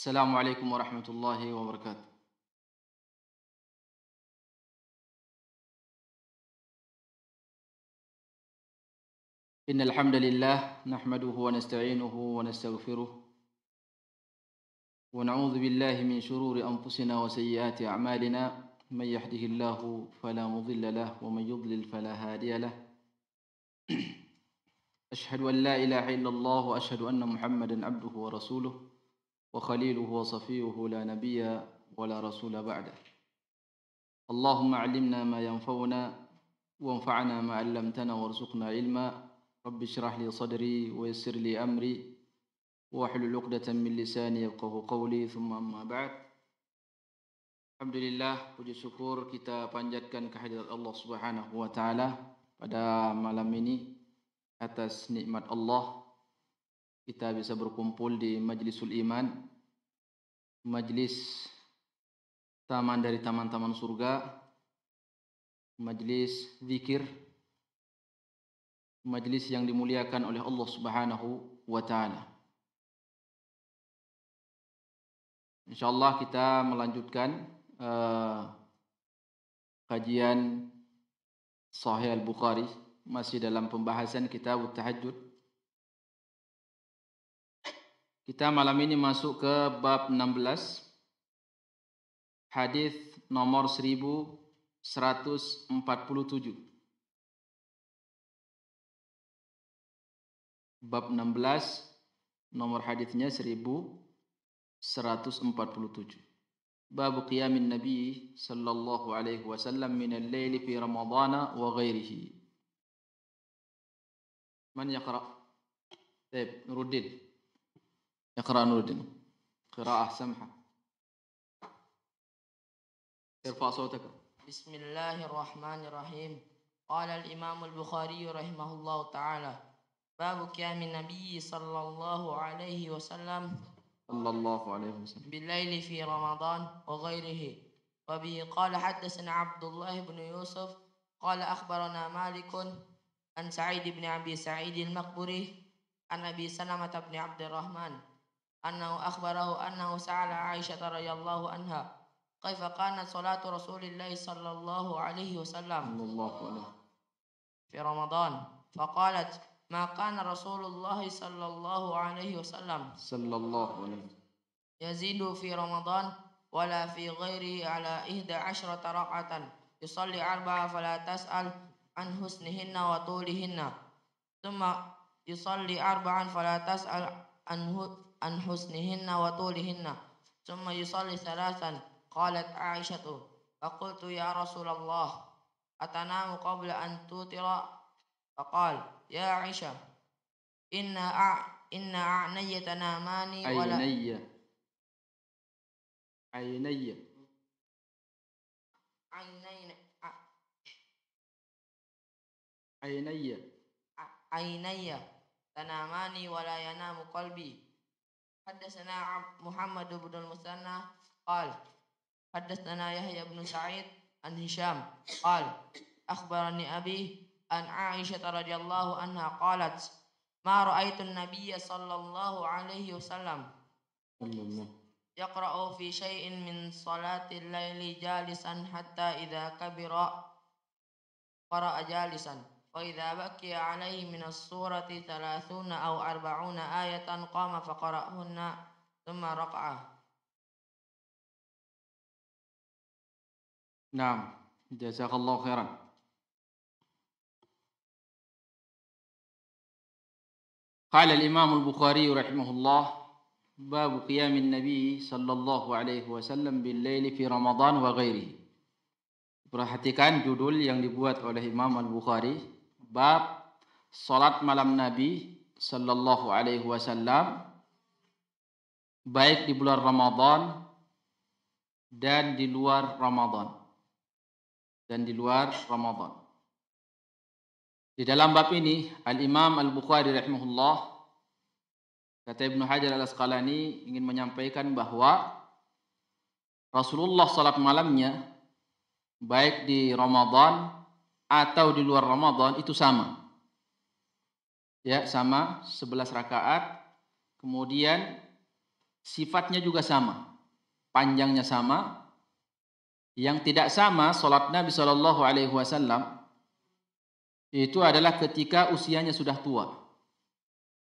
السلام عليكم ورحمة الله وبركاته إن الحمد لله نحمده ونستعينه ونستغفره ونعوذ بالله من شرور أنفسنا وسيئات أعمالنا من يحده الله فلا مضل له ومن يضلل فلا هادي له أشهد أن لا إله إلا الله وأشهد أن محمدا عبده ورسوله وخليله وصفيه لا نبي ولا رسول بعده اللهم علمنا ما ينفعنا وانفعنا ما علمتنا وارزقنا علما رب اشرح لي صدري ويسر لي أمري واحلل عقدة من لساني يفقه قولي ثم أما بعد لله puji syukur kita panjatkan kehadirat Allah Subhanahu wa taala pada malam ini atas nikmat Allah kita bisa berkumpul di Majlisul Iman, Majlis Taman dari Taman-Taman Surga, Majlis Zikir, Majlis yang dimuliakan oleh Allah Subhanahu wa Ta'ala. InsyaAllah kita melanjutkan uh, kajian Sahih Al-Bukhari masih dalam pembahasan kitab Tahajjud kita malam ini masuk ke bab 16 hadis nomor 1147. Bab 16 nomor hadisnya 1147. Bab qiyamin Nabi sallallahu alaihi wasallam min al-lail fi Ramadhana wa ghairihi. Man yaqra? Baik, Nuruddin. اقرا نور قراءة سمحة ارفع صوتك بسم الله الرحمن الرحيم قال الإمام البخاري رحمه الله تعالى باب قيام النبي صلى الله عليه وسلم صلى الله عليه وسلم بالليل في رمضان وغيره وبه قال حدثنا عبد الله بن يوسف قال أخبرنا مالك عن سعيد بن أبي سعيد المقبري عن أبي سلمة بن عبد الرحمن أنه أخبره أنه سأل عائشة رضي الله عنها كيف كانت صلاة رسول الله صلى الله عليه وسلم في رمضان فقالت ما كان رسول الله صلى الله عليه وسلم صلى الله عليه يزيد في رمضان ولا في غيره على إحدى عشرة ركعة يصلي أربعة فلا تسأل عن حسنهن وطولهن ثم يصلي أربعا فلا تسأل عن عن حسنهن وطولهن ثم يصلي ثلاثا قالت عائشة فقلت يا رسول الله أتنام قبل أن توتر فقال يا عائشة إن أع... إن أعني تنامان ولا عيني عيني عيني عيني عيني تنامان ولا ينام قلبي حدثنا محمد بن المثنى قال حدثنا يحيى بن سعيد عن هشام قال أخبرني أبي عن عائشة رضي الله عنها قالت ما رأيت النبي صلى الله عليه وسلم يقرأ في شيء من صلاة الليل جالسا حتى إذا كبر قرأ جالسا فإذا بكي عليه من السورة ثلاثون أو أربعون آية قام فقرأهن ثم رقعه نعم جزاك الله خيرا قال الإمام البخاري رحمه الله باب قيام النبي صلى الله عليه wasallam بالليل في رمضان وغيره Perhatikan judul yang dibuat oleh Imam Al-Bukhari bab salat malam Nabi sallallahu alaihi wasallam baik di bulan Ramadan dan di luar Ramadan dan di luar Ramadan. Di dalam bab ini Al-Imam Al-Bukhari rahimahullah kata Ibnu Hajar Al-Asqalani ingin menyampaikan bahwa Rasulullah salat malamnya baik di Ramadan atau di luar Ramadan itu sama. Ya, sama 11 rakaat. Kemudian sifatnya juga sama. Panjangnya sama. Yang tidak sama salat Nabi Shallallahu alaihi wasallam itu adalah ketika usianya sudah tua.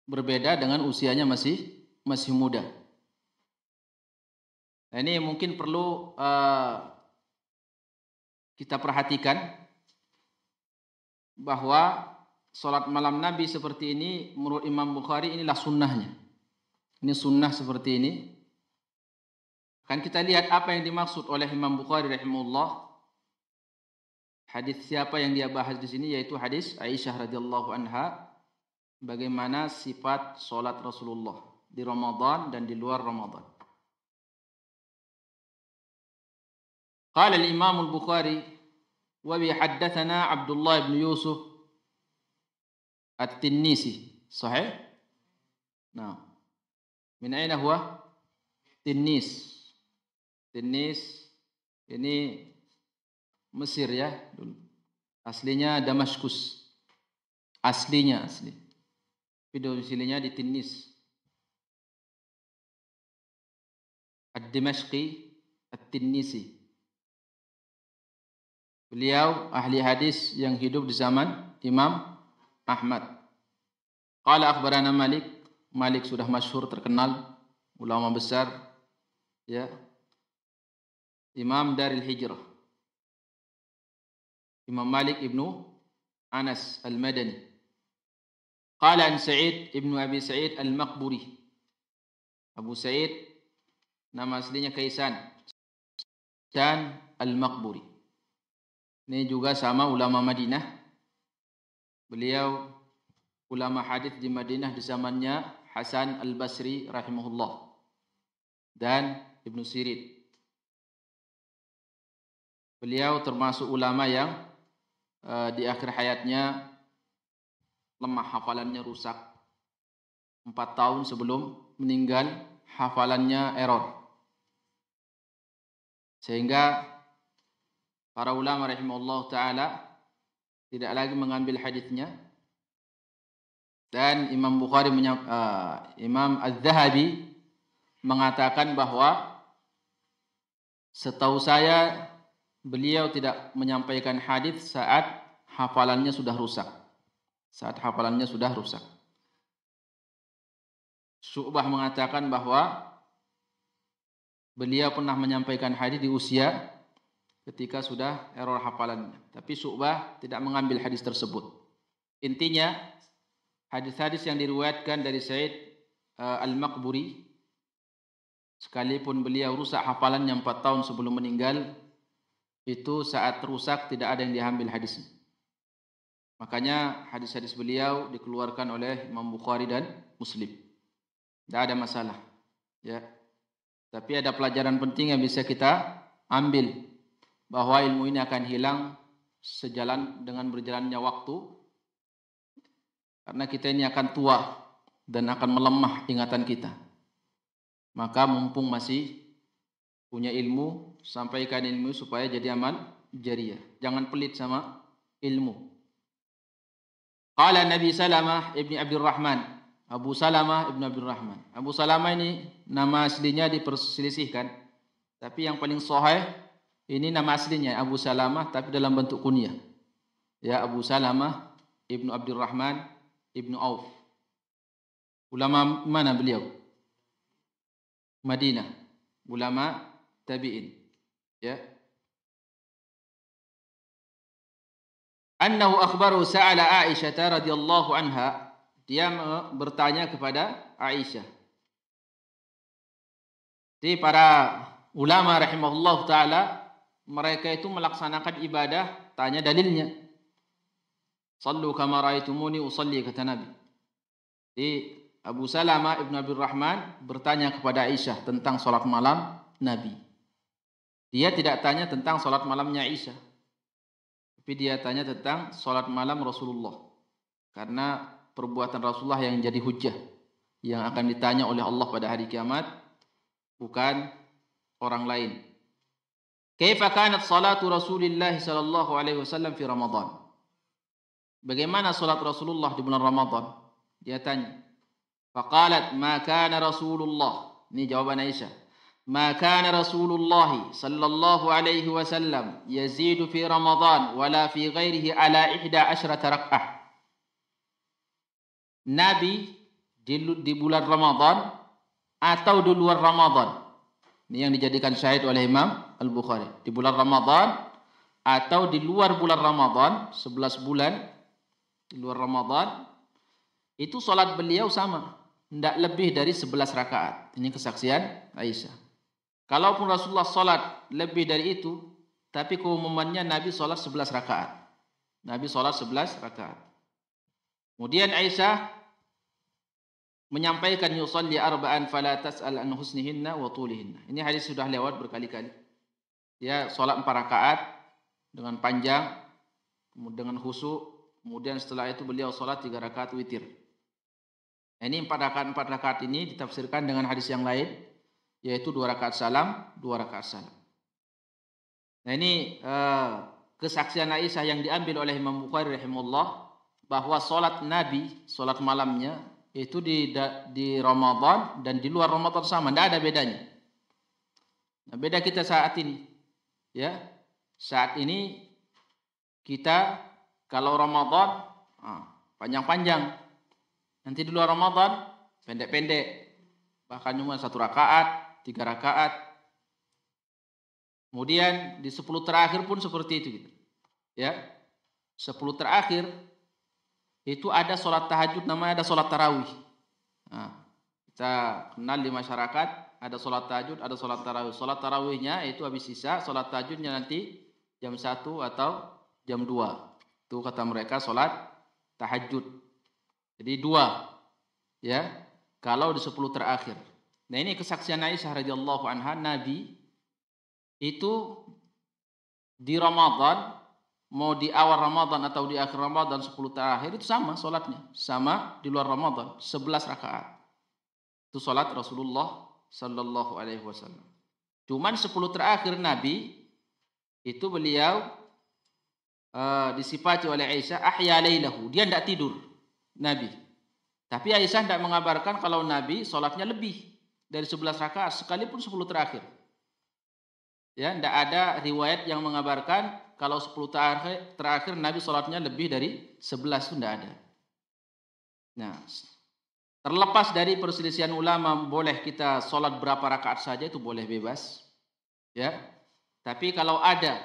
Berbeda dengan usianya masih masih muda. Nah, ini mungkin perlu uh, kita perhatikan bahwa sholat malam Nabi seperti ini menurut Imam Bukhari inilah sunnahnya. Ini sunnah seperti ini. Kan kita lihat apa yang dimaksud oleh Imam Bukhari rahimahullah. Hadis siapa yang dia bahas di sini yaitu hadis Aisyah radhiyallahu anha bagaimana sifat sholat Rasulullah di Ramadan dan di luar Ramadan. Qala al-Imam al-Bukhari وبي حدثنا عبد الله بن يوسف التنيسي صحيح؟ نعم من أين هو؟ تنيس تنيس ini Mesir ya dulu. Aslinya Damaskus. Aslinya asli. Tapi domisilinya di Tunis. Ad-Dimashqi At-Tinnisi. Beliau ahli hadis yang hidup di zaman Imam Ahmad. Qala akhbarana Malik. Malik sudah masyhur terkenal ulama besar ya. Imam dari Hijrah. Imam Malik ibnu Anas Al-Madani. Qala an Sa'id ibnu Abi Sa'id Al-Maqburi. Abu Sa'id nama aslinya Kaisan dan Al-Maqburi. Ini juga sama ulama Madinah. Beliau ulama hadis di Madinah di zamannya Hasan Al-Basri rahimahullah dan Ibnu Sirin. Beliau termasuk ulama yang eh, di akhir hayatnya lemah hafalannya rusak. Empat tahun sebelum meninggal hafalannya error. Sehingga para ulama rahimahullah taala tidak lagi mengambil hadisnya dan Imam Bukhari uh, Imam Az-Zahabi mengatakan bahwa setahu saya beliau tidak menyampaikan hadis saat hafalannya sudah rusak saat hafalannya sudah rusak Syu'bah mengatakan bahwa beliau pernah menyampaikan hadis di usia ketika sudah error hafalannya. Tapi Su'bah tidak mengambil hadis tersebut. Intinya hadis-hadis yang diriwayatkan dari Said uh, Al-Maqburi sekalipun beliau rusak hafalannya 4 tahun sebelum meninggal itu saat rusak tidak ada yang diambil hadisnya. Makanya hadis-hadis beliau dikeluarkan oleh Imam Bukhari dan Muslim. Tidak ada masalah. Ya. Tapi ada pelajaran penting yang bisa kita ambil bahwa ilmu ini akan hilang sejalan dengan berjalannya waktu karena kita ini akan tua dan akan melemah ingatan kita. Maka mumpung masih punya ilmu, sampaikan ilmu supaya jadi aman jariah. Jangan pelit sama ilmu. Qala Nabi Salamah Ibni Abdurrahman Abu Salamah ibni Abdul Rahman. Abu Salamah ini nama aslinya diperselisihkan. Tapi yang paling sahih Ini nama aslinya Abu Salamah tapi dalam bentuk kunyah. Ya Abu Salamah Ibnu Abdul Rahman Ibnu Auf. Ulama mana beliau? Madinah. Ulama tabi'in. Ya. Annahu akhbaru sa'ala Aisyah radhiyallahu anha, dia bertanya kepada Aisyah. Jadi para ulama rahimahullah ta'ala mereka itu melaksanakan ibadah, tanya dalilnya. Sallu kama raaitumuni usalli kata Nabi. Di Abu Salama Ibn Abdul Rahman bertanya kepada Aisyah tentang sholat malam Nabi. Dia tidak tanya tentang sholat malamnya Aisyah. Tapi dia tanya tentang sholat malam Rasulullah. Karena perbuatan Rasulullah yang jadi hujah yang akan ditanya oleh Allah pada hari kiamat bukan orang lain كيف كانت صلاة رسول الله صلى الله عليه wasallam في Ramadan Bagaimana salat Rasulullah di bulan Ramadan? Dia tanya. Faqalat ma kana Rasulullah. Ini jawaban Aisyah. Ma kana Rasulullah sallallahu alaihi wasallam yazidu fi Ramadan wala fi ghairihi ala ihda asyrata rak'ah. Nabi di, di bulan Ramadan atau di luar Ramadan. Ini yang dijadikan syahid oleh Imam Al-Bukhari. Di bulan Ramadan atau di luar bulan Ramadan, 11 bulan di luar Ramadan, itu salat beliau sama, tidak lebih dari 11 rakaat. Ini kesaksian Aisyah. Kalaupun Rasulullah salat lebih dari itu, tapi keumumannya Nabi salat 11 rakaat. Nabi salat 11 rakaat. Kemudian Aisyah menyampaikan yusalli arba'an fala tas'al an husnihinna wa tulihinna. Ini hadis sudah lewat berkali-kali ya sholat empat rakaat dengan panjang, dengan khusyuk, kemudian setelah itu beliau sholat tiga rakaat witir. Nah, ini empat rakaat empat rakaat ini ditafsirkan dengan hadis yang lain, yaitu dua rakaat salam, dua rakaat salam. Nah ini eh, kesaksian Aisyah yang diambil oleh Imam Bukhari rahimullah bahwa sholat Nabi, sholat malamnya itu di di Ramadan dan di luar Ramadan sama, tidak ada bedanya. Nah, beda kita saat ini ya saat ini kita kalau Ramadan ah, panjang-panjang nanti di luar Ramadan pendek-pendek bahkan cuma satu rakaat tiga rakaat kemudian di sepuluh terakhir pun seperti itu gitu ya sepuluh terakhir itu ada sholat tahajud namanya ada sholat tarawih nah, kita kenal di masyarakat ada sholat tahajud, ada sholat tarawih. Sholat tarawihnya itu habis sisa, sholat tahajudnya nanti jam 1 atau jam 2. Itu kata mereka sholat tahajud. Jadi dua. Ya, kalau di 10 terakhir. Nah ini kesaksian Aisyah radhiyallahu anha Nabi itu di Ramadan mau di awal Ramadan atau di akhir Ramadan 10 terakhir itu sama sholatnya sama di luar Ramadan 11 rakaat itu sholat Rasulullah Sallallahu Alaihi Wasallam. Cuman 10 terakhir Nabi itu beliau uh, disifati oleh Aisyah ahya lailahu. Dia tidak tidur Nabi. Tapi Aisyah tidak mengabarkan kalau Nabi sholatnya lebih dari 11 rakaat sekalipun 10 terakhir. Ya, tidak ada riwayat yang mengabarkan kalau 10 terakhir, terakhir Nabi sholatnya lebih dari 11 itu tidak ada. Nah, Terlepas dari perselisihan ulama boleh kita sholat berapa rakaat saja itu boleh bebas. Ya. Tapi kalau ada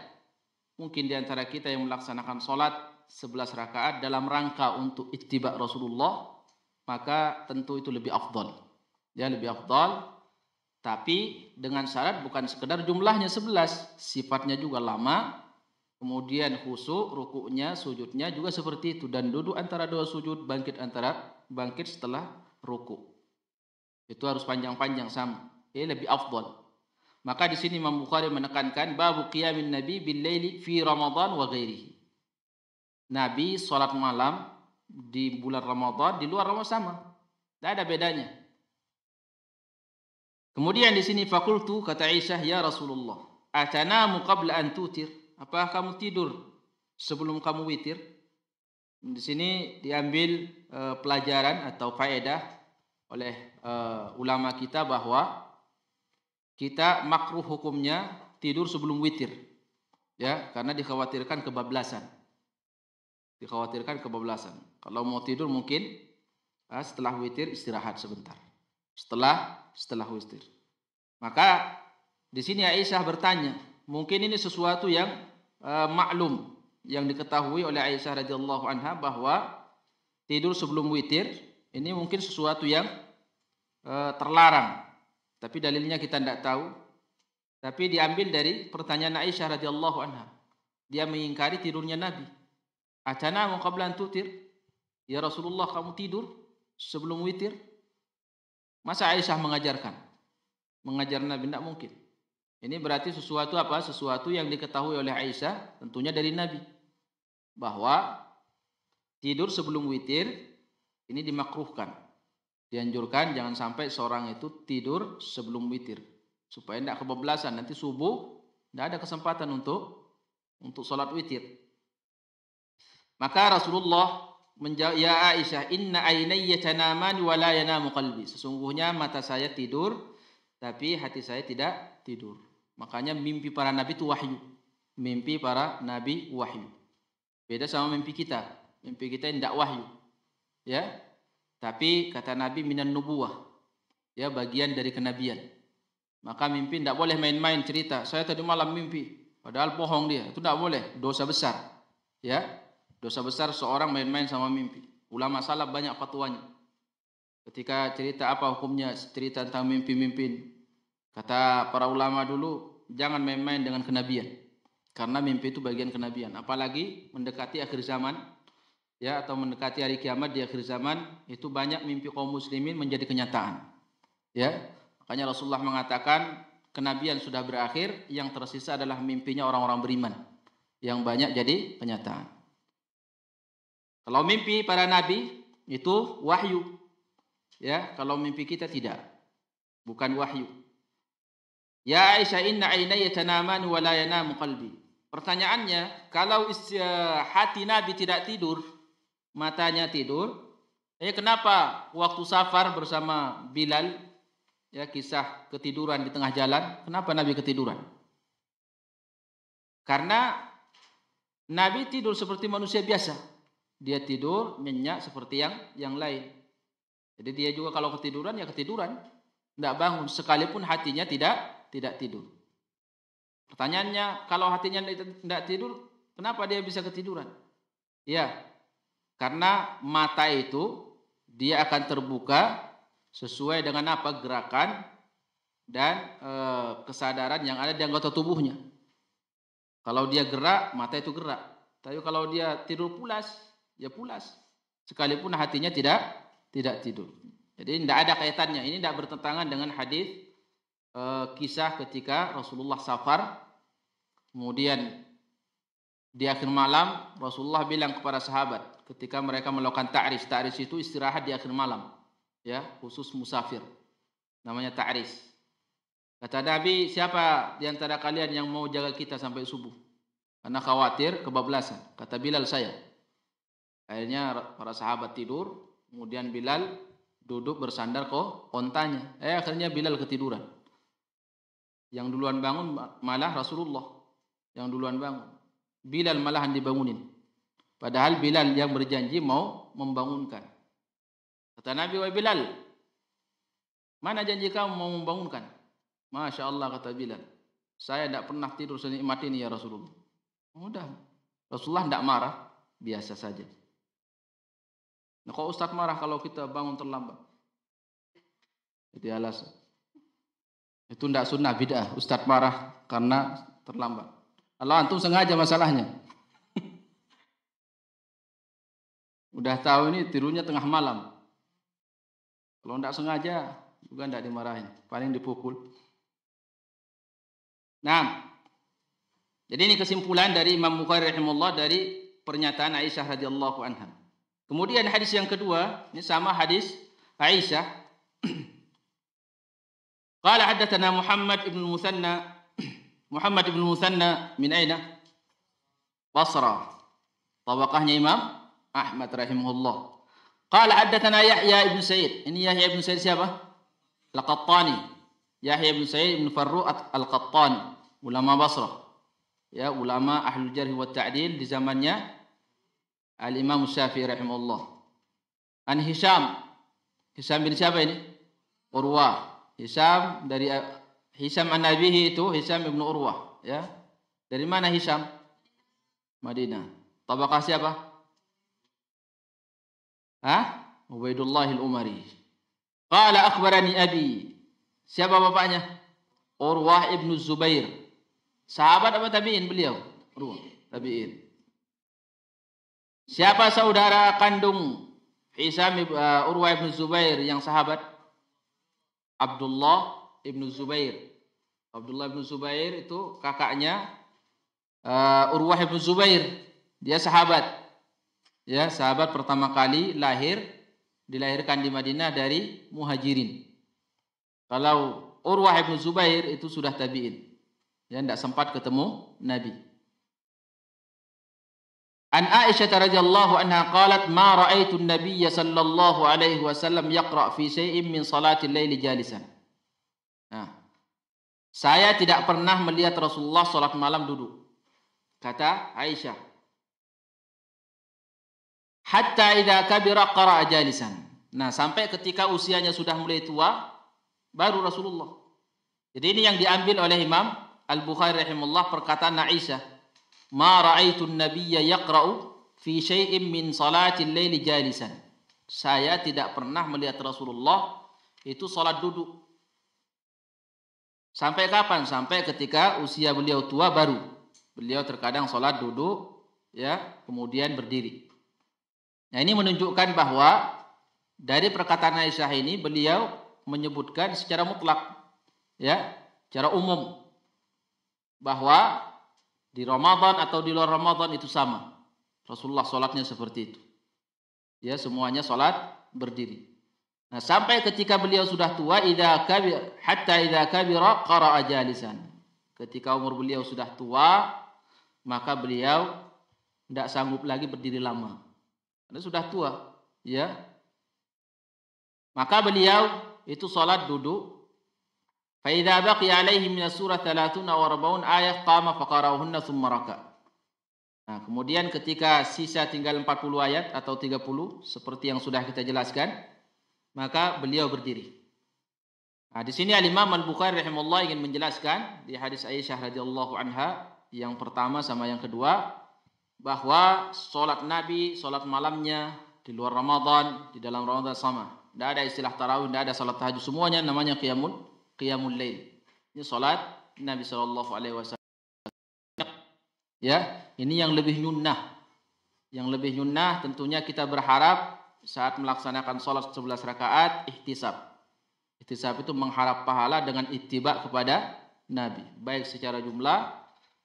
mungkin di antara kita yang melaksanakan sholat sebelas rakaat dalam rangka untuk ittiba Rasulullah, maka tentu itu lebih afdol, Ya, lebih afdol. Tapi dengan syarat bukan sekedar jumlahnya 11, sifatnya juga lama, kemudian khusuk, rukuknya, sujudnya juga seperti itu dan duduk antara dua sujud, bangkit antara bangkit setelah ruku. Itu harus panjang-panjang sama. Ini lebih afdal. Maka di sini Imam Bukhari menekankan babu qiyamin nabi bil laili fi Ramadan wa ghairihi. Nabi salat malam di bulan Ramadan, di luar Ramadan sama. Tidak ada bedanya. Kemudian di sini fakultu kata Aisyah, "Ya Rasulullah, atanamu qabla an tutir?" Apakah kamu tidur sebelum kamu witir? Di sini diambil uh, pelajaran atau faedah oleh uh, ulama kita bahwa kita makruh hukumnya tidur sebelum witir. Ya, karena dikhawatirkan kebablasan. Dikhawatirkan kebablasan. Kalau mau tidur mungkin uh, setelah witir istirahat sebentar. Setelah setelah witir. Maka di sini Aisyah bertanya, mungkin ini sesuatu yang uh, maklum yang diketahui oleh Aisyah radhiyallahu anha bahwa tidur sebelum witir ini mungkin sesuatu yang e, terlarang. Tapi dalilnya kita tidak tahu. Tapi diambil dari pertanyaan Aisyah radhiyallahu anha. Dia mengingkari tidurnya Nabi. Acana qablan tutir. Ya Rasulullah kamu tidur sebelum witir. Masa Aisyah mengajarkan? Mengajar Nabi tidak mungkin. Ini berarti sesuatu apa? Sesuatu yang diketahui oleh Aisyah tentunya dari Nabi bahwa tidur sebelum witir ini dimakruhkan. Dianjurkan jangan sampai seorang itu tidur sebelum witir supaya tidak kebablasan nanti subuh tidak ada kesempatan untuk untuk sholat witir. Maka Rasulullah menjawab, "Ya Aisyah, inna aynayya tanaman wa la yanamu qalbi." Sesungguhnya mata saya tidur tapi hati saya tidak tidur. Makanya mimpi para nabi itu wahyu. Mimpi para nabi wahyu. Beda sama mimpi kita. Mimpi kita tidak wahyu. Ya. Tapi kata Nabi minan nubuah. Ya, bagian dari kenabian. Maka mimpi tidak boleh main-main cerita. Saya tadi malam mimpi. Padahal bohong dia. Itu tidak boleh. Dosa besar. Ya. Dosa besar seorang main-main sama mimpi. Ulama salah banyak fatwanya. Ketika cerita apa hukumnya cerita tentang mimpi-mimpi. Kata para ulama dulu, jangan main-main dengan kenabian. Karena mimpi itu bagian kenabian. Apalagi mendekati akhir zaman ya atau mendekati hari kiamat di akhir zaman itu banyak mimpi kaum muslimin menjadi kenyataan. Ya. Makanya Rasulullah mengatakan kenabian sudah berakhir, yang tersisa adalah mimpinya orang-orang beriman yang banyak jadi kenyataan. Kalau mimpi para nabi itu wahyu. Ya, kalau mimpi kita tidak. Bukan wahyu. Ya Aisyah inna aynaya tanaman wa la yanamu qalbi. Pertanyaannya, kalau eh, hati Nabi tidak tidur, matanya tidur, ya kenapa waktu safar bersama Bilal, ya kisah ketiduran di tengah jalan, kenapa Nabi ketiduran? Karena Nabi tidur seperti manusia biasa. Dia tidur nyenyak seperti yang yang lain. Jadi dia juga kalau ketiduran ya ketiduran, tidak bangun sekalipun hatinya tidak tidak tidur. Pertanyaannya, kalau hatinya tidak tidur, kenapa dia bisa ketiduran? Ya, karena mata itu dia akan terbuka sesuai dengan apa gerakan dan e, kesadaran yang ada di anggota tubuhnya. Kalau dia gerak, mata itu gerak. Tapi kalau dia tidur pulas, ya pulas. Sekalipun hatinya tidak tidak tidur. Jadi tidak ada kaitannya. Ini tidak bertentangan dengan hadis Eh, kisah ketika Rasulullah safar kemudian di akhir malam Rasulullah bilang kepada sahabat ketika mereka melakukan ta'ris ta'ris itu istirahat di akhir malam ya khusus musafir namanya ta'ris kata Nabi siapa di antara kalian yang mau jaga kita sampai subuh karena khawatir kebablasan kata Bilal saya akhirnya para sahabat tidur kemudian Bilal duduk bersandar ke ontanya eh akhirnya Bilal ketiduran yang duluan bangun malah Rasulullah. Yang duluan bangun. Bilal malahan dibangunin. Padahal Bilal yang berjanji mau membangunkan. Kata Nabi, wa Bilal, mana janji kamu mau membangunkan? Masya Allah, kata Bilal. Saya tidak pernah tidur senikmat ini ya Rasulullah. Mudah. Rasulullah tidak marah. Biasa saja. Nah, kok Ustaz marah kalau kita bangun terlambat? Jadi alasan. Itu tidak sunnah bid'ah. Ustadz marah karena terlambat. Kalau antum sengaja masalahnya. Udah tahu ini tirunya tengah malam. Kalau tidak sengaja juga tidak dimarahin. Paling dipukul. Nah, jadi ini kesimpulan dari Imam Bukhari rahimahullah dari pernyataan Aisyah radhiyallahu anha. Kemudian hadis yang kedua, ini sama hadis Aisyah قال حدثنا محمد بن المثنى محمد بن المثنى من أين؟ بصرى طبقه إمام أحمد رحمه الله قال حدثنا يحيى بن سعيد إن يحيى بن سعيد سيابة القطاني يحيى بن سعيد بن فروق القطاني علماء بصرة يا علماء أهل الجرح والتعديل لزمنيا الإمام الشافعي رحمه الله عن هشام هشام بن شابه ورواه Hisam dari eh, Hisam an Nabihi itu Hisam ibnu Urwah ya. Dari mana Hisam? Madinah. Tabaqah siapa? Hah? Ubaidullah al-Umari. Qala akhbarani abi. Siapa bapaknya? Urwah ibnu Zubair. Sahabat apa tabi'in beliau? Urwah, tabi'in. Siapa saudara kandung Hisam uh, Urwah ibnu Zubair yang sahabat? Abdullah ibnu Zubair. Abdullah ibnu Zubair itu kakaknya uh, Urwah ibnu Zubair. Dia sahabat. Ya, sahabat pertama kali lahir dilahirkan di Madinah dari Muhajirin. Kalau Urwah ibnu Zubair itu sudah tabiin. Ya, tidak sempat ketemu Nabi. An Aisyah radhiyallahu anha qalat ma ra'aitu an-nabiyya sallallahu alaihi wasallam yaqra fi syai'in min salati al-lail jalisan. Nah, saya tidak pernah melihat Rasulullah salat malam duduk. Kata Aisyah. Hatta idza kabira qara'a jalisan. Nah, sampai ketika usianya sudah mulai tua baru Rasulullah. Jadi ini yang diambil oleh Imam Al-Bukhari rahimullah perkataan Aisyah ما رأيت النبي يقرأ fi syai'im min salatil laili jalisan. Saya tidak pernah melihat Rasulullah itu salat duduk. Sampai kapan? Sampai ketika usia beliau tua baru. Beliau terkadang salat duduk ya, kemudian berdiri. Nah, ini menunjukkan bahwa dari perkataan Aisyah ini beliau menyebutkan secara mutlak ya, secara umum bahwa di Ramadan atau di luar Ramadan itu sama. Rasulullah sholatnya seperti itu. Ya, semuanya sholat berdiri. Nah, sampai ketika beliau sudah tua, idza kabir, hatta idza kabira qara'a jalisan. Ketika umur beliau sudah tua, maka beliau tidak sanggup lagi berdiri lama. Karena sudah tua, ya. Maka beliau itu sholat duduk, فإذا بقي عليه من surah 30 wa rabaun ayat qama faqarahunna thumma Nah, kemudian ketika sisa tinggal 40 ayat atau 30 seperti yang sudah kita jelaskan, maka beliau berdiri. Nah, di sini Al-Imam Al-Bukhari rahimahullah ingin menjelaskan di hadis Aisyah radhiyallahu anha yang pertama sama yang kedua bahwa sholat Nabi, sholat malamnya di luar Ramadan, di dalam Ramadan sama. Tidak ada istilah tarawih, tidak ada sholat tahajud, semuanya namanya qiyamul qiyamul lail. Ini salat Nabi sallallahu alaihi wasallam. Ya, ini yang lebih nyunnah. Yang lebih nyunnah tentunya kita berharap saat melaksanakan salat 11 rakaat ihtisab. Ihtisab itu mengharap pahala dengan ittiba kepada Nabi, baik secara jumlah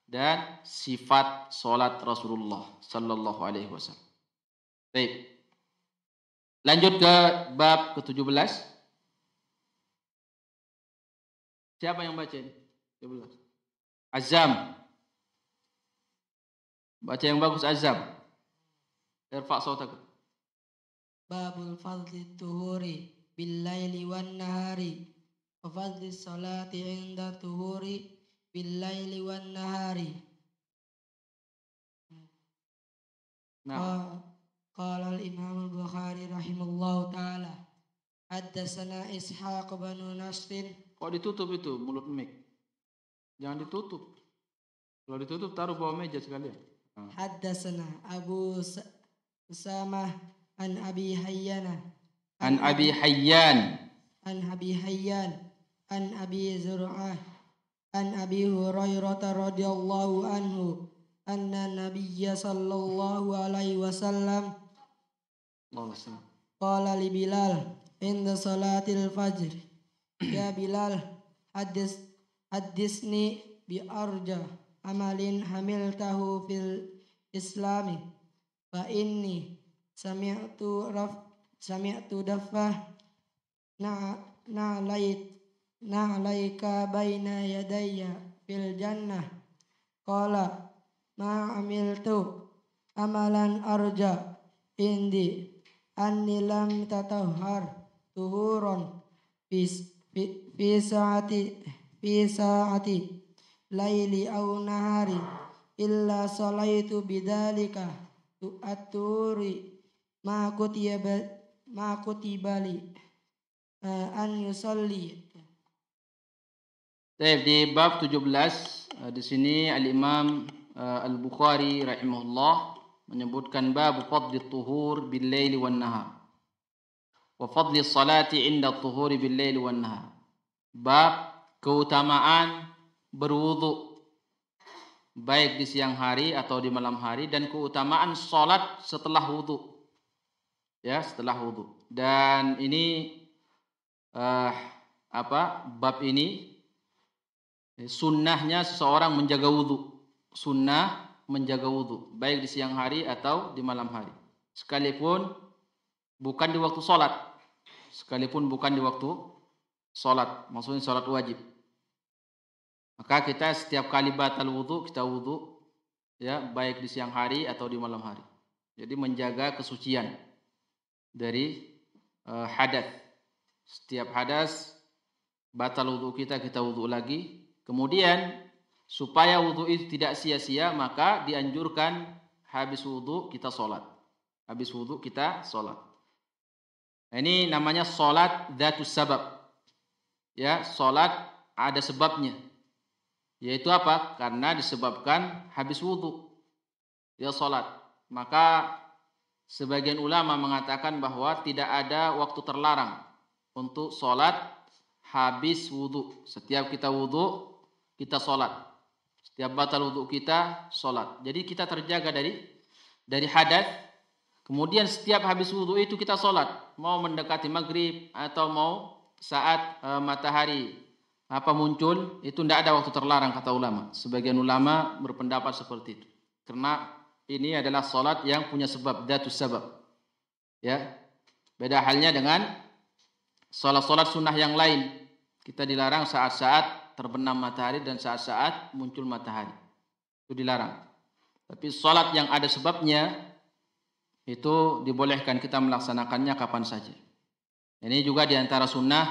dan sifat salat Rasulullah sallallahu alaihi wasallam. Baik. Lanjut ke bab ke-17. Siapa yang baca ini? 12. Azam. Baca yang bagus Azam. Irfa sautaka. Babul fadli tuhuri bil laili wan nahari. Wa fadli salati inda tuhuri bil laili wan nahari. Nah. Qala imam bukhari Rahimullah taala. Haddatsana Ishaq bin Kok ditutup itu mulut mic? Jangan ditutup. Kalau ditutup taruh bawah meja sekalian. Nah. Haddasana Abu Usamah an Abi Hayyana. An Abi Hayyan. An Abi Hayyan. An Abi Zur'ah. An Abi Hurairah radhiyallahu anhu. Anna Nabiyya sallallahu alaihi wasallam. Allah Qala li Bilal inda salatil fajr ya Bilal hadis hadisni bi arja amalin hamil tahu fil islami fa inni sami'tu raf sami'tu dafa. na na lait na laika baina yadayya fil jannah qala ma amiltu amalan arja indi anni lam tatahhar tuhuron bis في ساعة في ساعة ليل أو نهار إلا صليت بذلك الطور ما كتب ما كتب Baik, di bab 17 eh, di sini Al-Imam eh, Al-Bukhari rahimahullah menyebutkan bab fadli tuhur bil laili wan nahar wa fadli salati inda tuhuri bil wan nahar. Bab keutamaan berwudu baik di siang hari atau di malam hari dan keutamaan salat setelah wudu. Ya, setelah wudu. Dan ini uh, apa? Bab ini eh, sunnahnya seseorang menjaga wudhu Sunnah menjaga wudhu baik di siang hari atau di malam hari. Sekalipun bukan di waktu sholat sekalipun bukan di waktu sholat, maksudnya sholat wajib. Maka kita setiap kali batal wudhu, kita wudhu ya baik di siang hari atau di malam hari. Jadi menjaga kesucian dari uh, eh, hadat. Setiap hadas batal wudhu kita, kita wudhu lagi. Kemudian supaya wudhu itu tidak sia-sia, maka dianjurkan habis wudhu kita sholat. Habis wudhu kita sholat. Nah, ini namanya solat datu sabab. Ya, solat ada sebabnya. Yaitu apa? Karena disebabkan habis wudhu. Dia solat Maka sebagian ulama mengatakan bahwa tidak ada waktu terlarang untuk solat habis wudhu. Setiap kita wudhu, kita solat Setiap batal wudhu kita solat Jadi kita terjaga dari dari hadas Kemudian setiap habis wudhu itu kita sholat. Mau mendekati maghrib atau mau saat e, matahari apa muncul, itu tidak ada waktu terlarang kata ulama. Sebagian ulama berpendapat seperti itu. Karena ini adalah sholat yang punya sebab, datu sebab. Ya, Beda halnya dengan sholat-sholat sunnah yang lain. Kita dilarang saat-saat terbenam matahari dan saat-saat muncul matahari. Itu dilarang. Tapi sholat yang ada sebabnya, itu dibolehkan kita melaksanakannya kapan saja. Ini juga diantara sunnah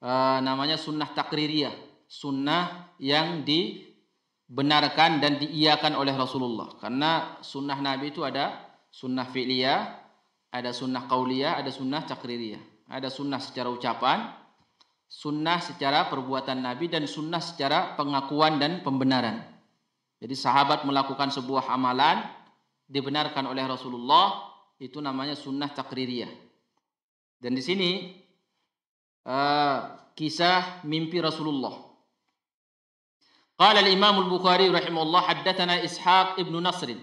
e, namanya sunnah takririyah, sunnah yang dibenarkan dan diiyakan oleh Rasulullah. Karena sunnah Nabi itu ada sunnah fi'liyah, ada sunnah qauliyah, ada sunnah takririyah. Ada sunnah secara ucapan, sunnah secara perbuatan Nabi dan sunnah secara pengakuan dan pembenaran. Jadi sahabat melakukan sebuah amalan, dibenarkan oleh Rasulullah itu namanya sunnah takririyah. Dan di sini uh, kisah mimpi Rasulullah. قال الإمام البخاري رحمه الله حدثنا إسحاق ابن نصر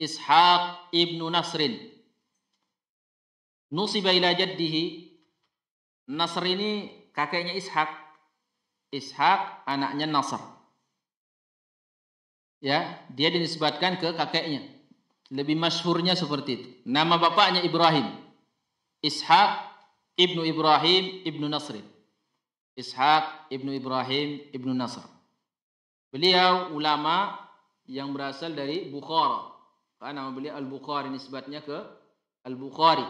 إسحاق ابن نصر نصب إلى جده نصر ini kakeknya Ishak Ishak anaknya Nasr ya dia dinisbatkan ke kakeknya lebih masyhurnya seperti itu nama bapaknya Ibrahim Ishak ibnu Ibrahim ibnu Nasr. Ishak ibnu Ibrahim ibnu Nasr beliau ulama yang berasal dari Bukhara kan nama beliau Al Bukhari nisbatnya ke Al Bukhari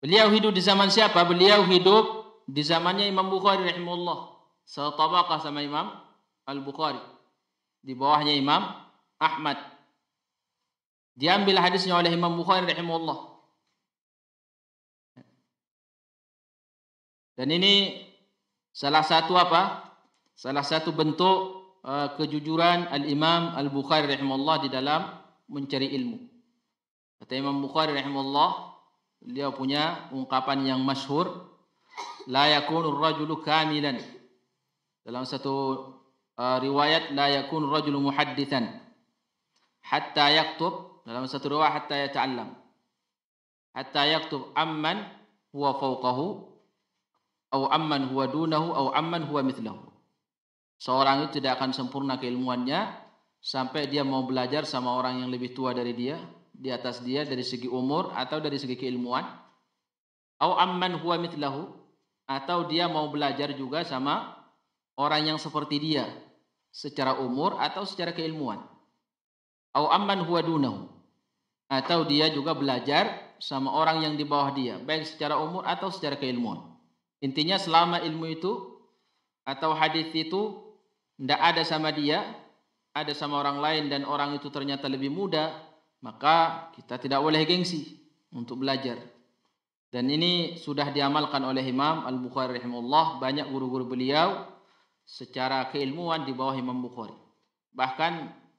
beliau hidup di zaman siapa beliau hidup di zamannya Imam Bukhari rahimahullah setabaqah sama Imam Al-Bukhari. Di bawahnya Imam Ahmad. Diambil hadisnya oleh Imam Bukhari rahimahullah. Dan ini salah satu apa? Salah satu bentuk uh, kejujuran Al-Imam Al-Bukhari rahimahullah di dalam mencari ilmu. Kata Imam Bukhari rahimahullah, beliau punya ungkapan yang masyhur, la yakunu rajulu kamilan. Dalam satu uh, riwayat la yakun rajulu muhadditsan hatta yaktub dalam satu riwayat hatta yata'allam hatta yaktub amman huwa fawqahu au amman huwa dunahu atau amman huwa mithlahu seorang itu tidak akan sempurna keilmuannya sampai dia mau belajar sama orang yang lebih tua dari dia di atas dia dari segi umur atau dari segi keilmuan au amman huwa mithlahu atau dia mau belajar juga sama orang yang seperti dia secara umur atau secara keilmuan. Au amman huwa dunahu. Atau dia juga belajar sama orang yang di bawah dia, baik secara umur atau secara keilmuan. Intinya selama ilmu itu atau hadis itu tidak ada sama dia, ada sama orang lain dan orang itu ternyata lebih muda, maka kita tidak boleh gengsi untuk belajar. Dan ini sudah diamalkan oleh Imam Al-Bukhari rahimahullah, banyak guru-guru beliau secara keilmuan di bawah Imam Bukhari. Bahkan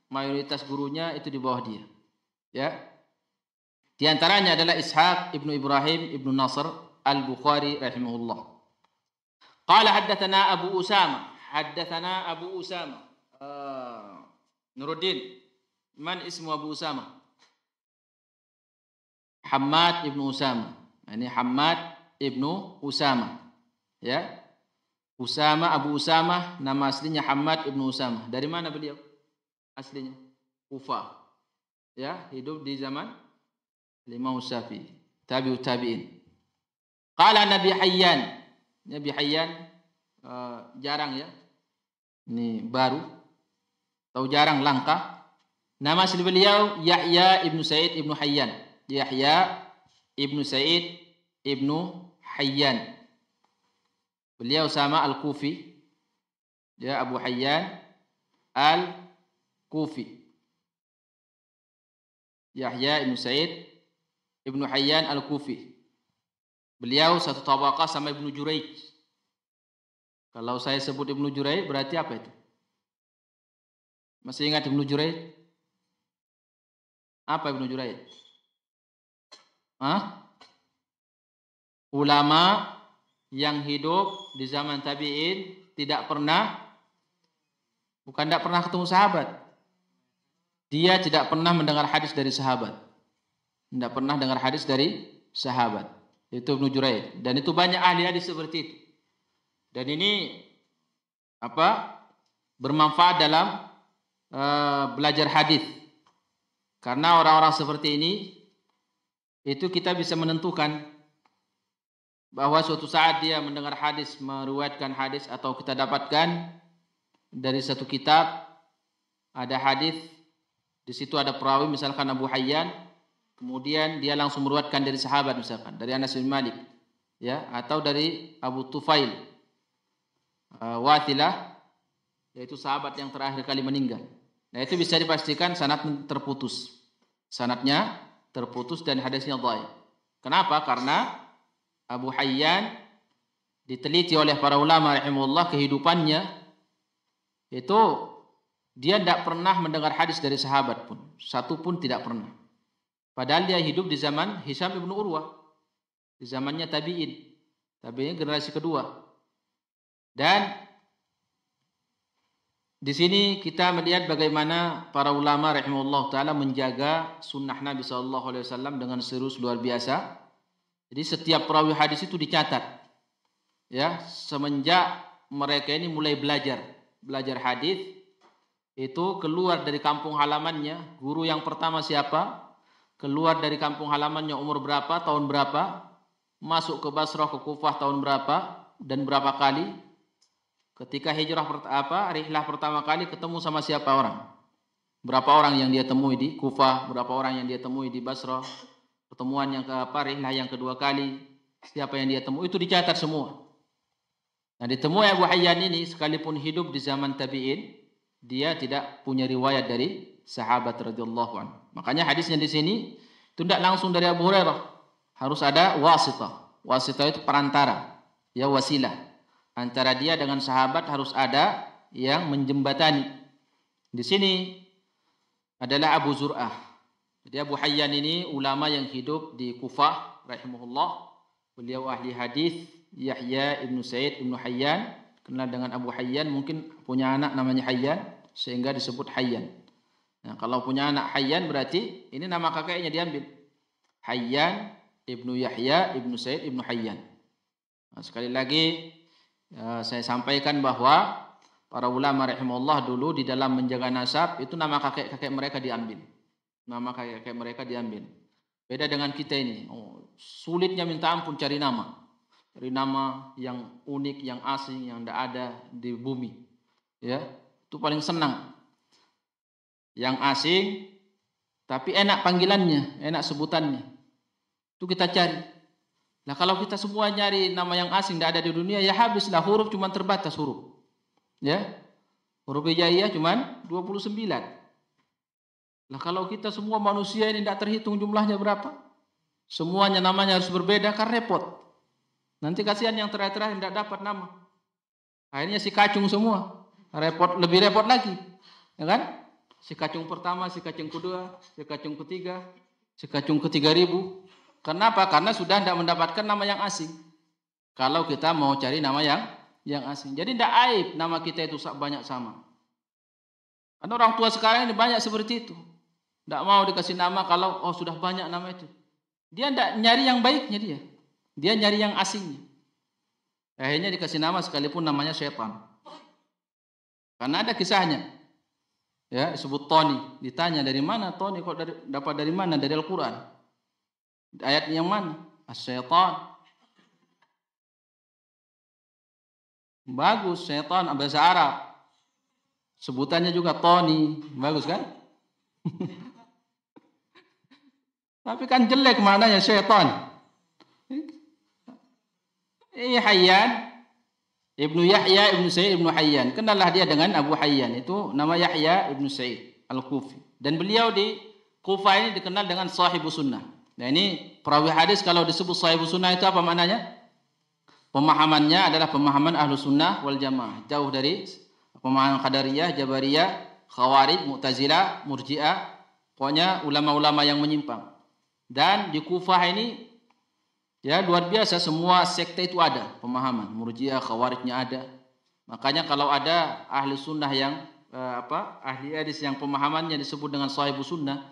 mayoritas gurunya itu di bawah dia. Ya. Di antaranya adalah Ishaq ibnu Ibrahim ibnu Nasr al-Bukhari rahimahullah. Qala haddatsana Abu Usama, haddatsana Abu Usama. Uh, Nuruddin, man ismu Abu Usama? Hamad ibnu Usama. Ini Hamad ibnu Usama. Ya. Usama Abu Usama nama aslinya Hamad ibnu Usama. Dari mana beliau? Aslinya Kufa. Ya, hidup di zaman Imam Usafi. tabi'ut tabi'in. Kala Nabi Hayyan. Nabi Hayyan uh, jarang ya. Ini baru tahu jarang langka. Nama asli beliau Yahya ibnu Said ibnu Hayyan. Yahya ibnu Said ibnu Hayyan. Beliau sama Al-Kufi. Dia Abu Hayyan Al-Kufi. Yahya Ibn Said Ibn Hayyan Al-Kufi. Beliau satu tabaqah sama Ibn Juraij. Kalau saya sebut Ibn Juraij berarti apa itu? Masih ingat Ibn Juraij? Apa Ibn Juraij? Hah? Ulama yang hidup di zaman tabi'in tidak pernah bukan tidak pernah ketemu sahabat. Dia tidak pernah mendengar hadis dari sahabat. Tidak pernah dengar hadis dari sahabat. Itu Ibnu Juraid. Dan itu banyak ahli hadis seperti itu. Dan ini apa? bermanfaat dalam uh, belajar hadis. Karena orang-orang seperti ini itu kita bisa menentukan bahwa suatu saat dia mendengar hadis, meruatkan hadis atau kita dapatkan dari satu kitab ada hadis di situ ada perawi misalkan Abu Hayyan kemudian dia langsung meruatkan dari sahabat misalkan dari Anas bin Malik ya atau dari Abu Tufail uh, Wathilah yaitu sahabat yang terakhir kali meninggal nah itu bisa dipastikan sanat terputus sanatnya terputus dan hadisnya dhaif kenapa karena Abu Hayyan diteliti oleh para ulama rahimahullah kehidupannya itu dia tidak pernah mendengar hadis dari sahabat pun satu pun tidak pernah padahal dia hidup di zaman Hisam ibnu Urwah di zamannya tabiin tabiin generasi kedua dan di sini kita melihat bagaimana para ulama rahimahullah taala menjaga sunnah Nabi saw dengan serius luar biasa jadi setiap perawi hadis itu dicatat. Ya, semenjak mereka ini mulai belajar, belajar hadis itu keluar dari kampung halamannya, guru yang pertama siapa? Keluar dari kampung halamannya umur berapa, tahun berapa? Masuk ke Basrah ke Kufah tahun berapa dan berapa kali? Ketika hijrah apa? Rihlah pertama kali ketemu sama siapa orang? Berapa orang yang dia temui di Kufah, berapa orang yang dia temui di Basrah, pertemuan yang ke Parihlah yang kedua kali, setiap yang dia temui itu dicatat semua. Nah, ditemui Abu Hayyan ini sekalipun hidup di zaman tabi'in, dia tidak punya riwayat dari sahabat radhiyallahu anhu. Makanya hadisnya di sini itu tidak langsung dari Abu Hurairah. Harus ada wasitah. Wasitah itu perantara, ya wasilah. Antara dia dengan sahabat harus ada yang menjembatani. Di sini adalah Abu Zur'ah jadi Abu Hayyan ini ulama yang hidup di Kufah rahimahullah. Beliau ahli hadis Yahya ibnu Said ibnu Hayyan kenal dengan Abu Hayyan mungkin punya anak namanya Hayyan sehingga disebut Hayyan. Nah, kalau punya anak Hayyan berarti ini nama kakeknya diambil. Hayyan ibnu Yahya ibnu Said ibnu Hayyan. Nah, sekali lagi ya, saya sampaikan bahwa para ulama rahimahullah dulu di dalam menjaga nasab itu nama kakek-kakek mereka diambil nama kayak kayak mereka diambil. Beda dengan kita ini. Oh, sulitnya minta ampun cari nama. Cari nama yang unik, yang asing, yang tidak ada di bumi. Ya, itu paling senang. Yang asing tapi enak panggilannya, enak sebutannya. Itu kita cari. Nah kalau kita semua nyari nama yang asing tidak ada di dunia ya habislah huruf cuma terbatas huruf. Ya. Huruf hijaiyah cuma 29. Nah kalau kita semua manusia ini tidak terhitung jumlahnya berapa? Semuanya namanya harus berbeda kan repot. Nanti kasihan yang terakhir-terakhir tidak dapat nama. Akhirnya si kacung semua. Repot, lebih repot lagi. Ya kan? Si kacung pertama, si kacung kedua, si kacung ketiga, si kacung ketiga ribu. Kenapa? Karena sudah tidak mendapatkan nama yang asing. Kalau kita mau cari nama yang yang asing. Jadi tidak aib nama kita itu banyak sama. Karena orang tua sekarang ini banyak seperti itu. Tidak mau dikasih nama kalau oh sudah banyak nama itu. Dia tidak nyari yang baiknya dia. Dia nyari yang asingnya. Akhirnya dikasih nama sekalipun namanya setan. Karena ada kisahnya. Ya, disebut Tony. Ditanya dari mana Tony? Kok dari, dapat dari mana? Dari Al-Quran. Ayat yang mana? As-setan. Bagus, setan bahasa Arab. Sebutannya juga Tony. Bagus kan? Tapi kan jelek maknanya syaitan. Ini eh, Hayyan. Ibnu Yahya Ibn Sa'id Ibn Hayyan. Kenallah dia dengan Abu Hayyan. Itu nama Yahya Ibn Sa'id Al-Kufi. Dan beliau di Kufa ini dikenal dengan sahibu sunnah. Nah ini perawi hadis kalau disebut sahibu sunnah itu apa maknanya? Pemahamannya adalah pemahaman ahlu sunnah wal jamaah. Jauh dari pemahaman khadariyah, jabariyah, khawarij, mu'tazilah, murjiah. Pokoknya ulama-ulama yang menyimpang. Dan di Kufah ini ya luar biasa semua sekte itu ada pemahaman. Murjiah, Khawarijnya ada. Makanya kalau ada ahli sunnah yang eh, apa? ahli hadis yang pemahamannya disebut dengan sahibus sunnah,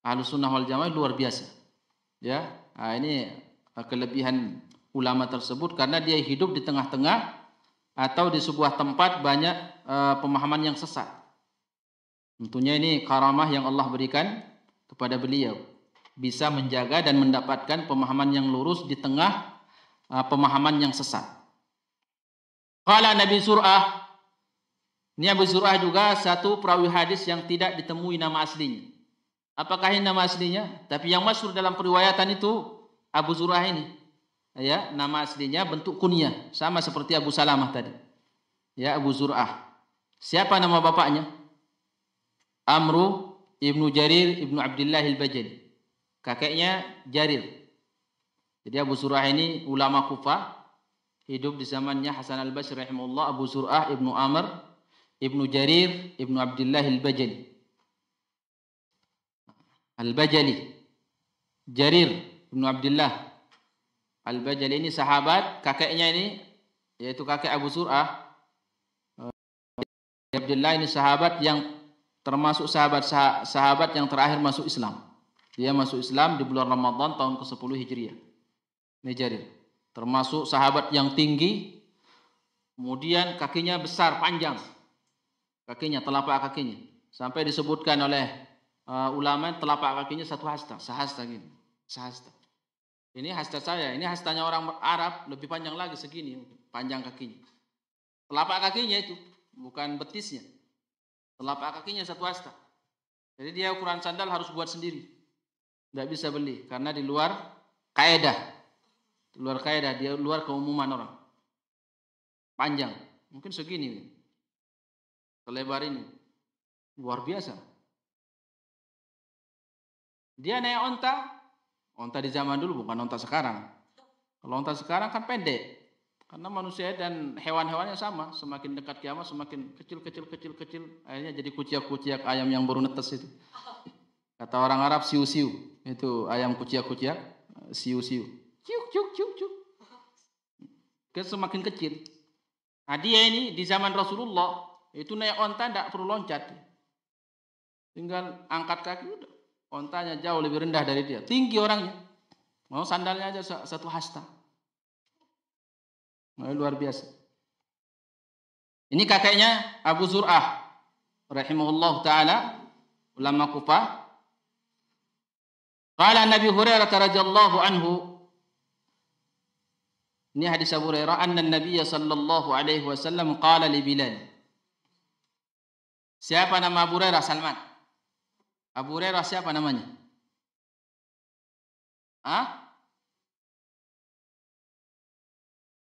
ahli sunnah wal jamaah luar biasa. Ya. Nah, ini eh, kelebihan ulama tersebut karena dia hidup di tengah-tengah atau di sebuah tempat banyak eh, pemahaman yang sesat. Tentunya ini karamah yang Allah berikan kepada beliau bisa menjaga dan mendapatkan pemahaman yang lurus di tengah uh, pemahaman yang sesat. Kala Nabi Surah, ini Abu Surah juga satu perawi hadis yang tidak ditemui nama aslinya. Apakah ini nama aslinya? Tapi yang masuk dalam periwayatan itu Abu Surah ini. Ya, nama aslinya bentuk kunyah sama seperti Abu Salamah tadi. Ya, Abu Surah. Siapa nama bapaknya? Amru Ibnu Jarir Ibnu Abdullah Al-Bajali kakeknya Jarir. Jadi Abu Surah ini ulama Kufah, hidup di zamannya Hasan al-Basri rahimahullah, Abu Surah Ibnu Amr, Ibnu Jarir, Ibnu Abdullah al-Bajali. Al-Bajali. Jarir Ibnu Abdullah Al-Bajali ini sahabat kakeknya ini yaitu kakek Abu Surah Abdullah ini sahabat yang termasuk sahabat sahabat yang terakhir masuk Islam. Dia masuk Islam di bulan Ramadan tahun ke-10 Hijriah. Ini Jarir. Termasuk sahabat yang tinggi, kemudian kakinya besar, panjang. Kakinya, telapak kakinya. Sampai disebutkan oleh uh, ulama telapak kakinya satu hasta, sehasta gitu. Sehasta. Ini hasta saya, ini hastanya orang Arab lebih panjang lagi segini, panjang kakinya. Telapak kakinya itu, bukan betisnya. Telapak kakinya satu hasta. Jadi dia ukuran sandal harus buat sendiri. Tidak bisa beli karena di luar kaedah. Di luar kaedah, dia luar keumuman orang. Panjang, mungkin segini. Selebar ini. Luar biasa. Dia naik onta, onta di zaman dulu bukan onta sekarang. Kalau onta sekarang kan pendek. Karena manusia dan hewan-hewannya sama, semakin dekat kiamat semakin kecil kecil kecil kecil, akhirnya jadi kuciak-kuciak ayam yang baru netes itu. Kata orang Arab siu-siu. Itu ayam kuciak-kuciak, eh, siu-siu. Ciuk, ciuk, ciuk, ciuk. semakin kecil. Nah, dia ini di zaman Rasulullah itu naik onta tidak perlu loncat. Tinggal angkat kaki udah. Ontanya jauh lebih rendah dari dia. Tinggi orangnya. Mau sandalnya aja satu hasta. Nah, luar biasa. Ini kakeknya Abu Zur'ah rahimahullah taala ulama Kufah قال عن ابي هريره الله عنه ini hadis Abu Hurairah anna Nabi sallallahu alaihi wasallam qala li Bilal Siapa nama Abu Hurairah Salman Abu Hurairah siapa namanya Hah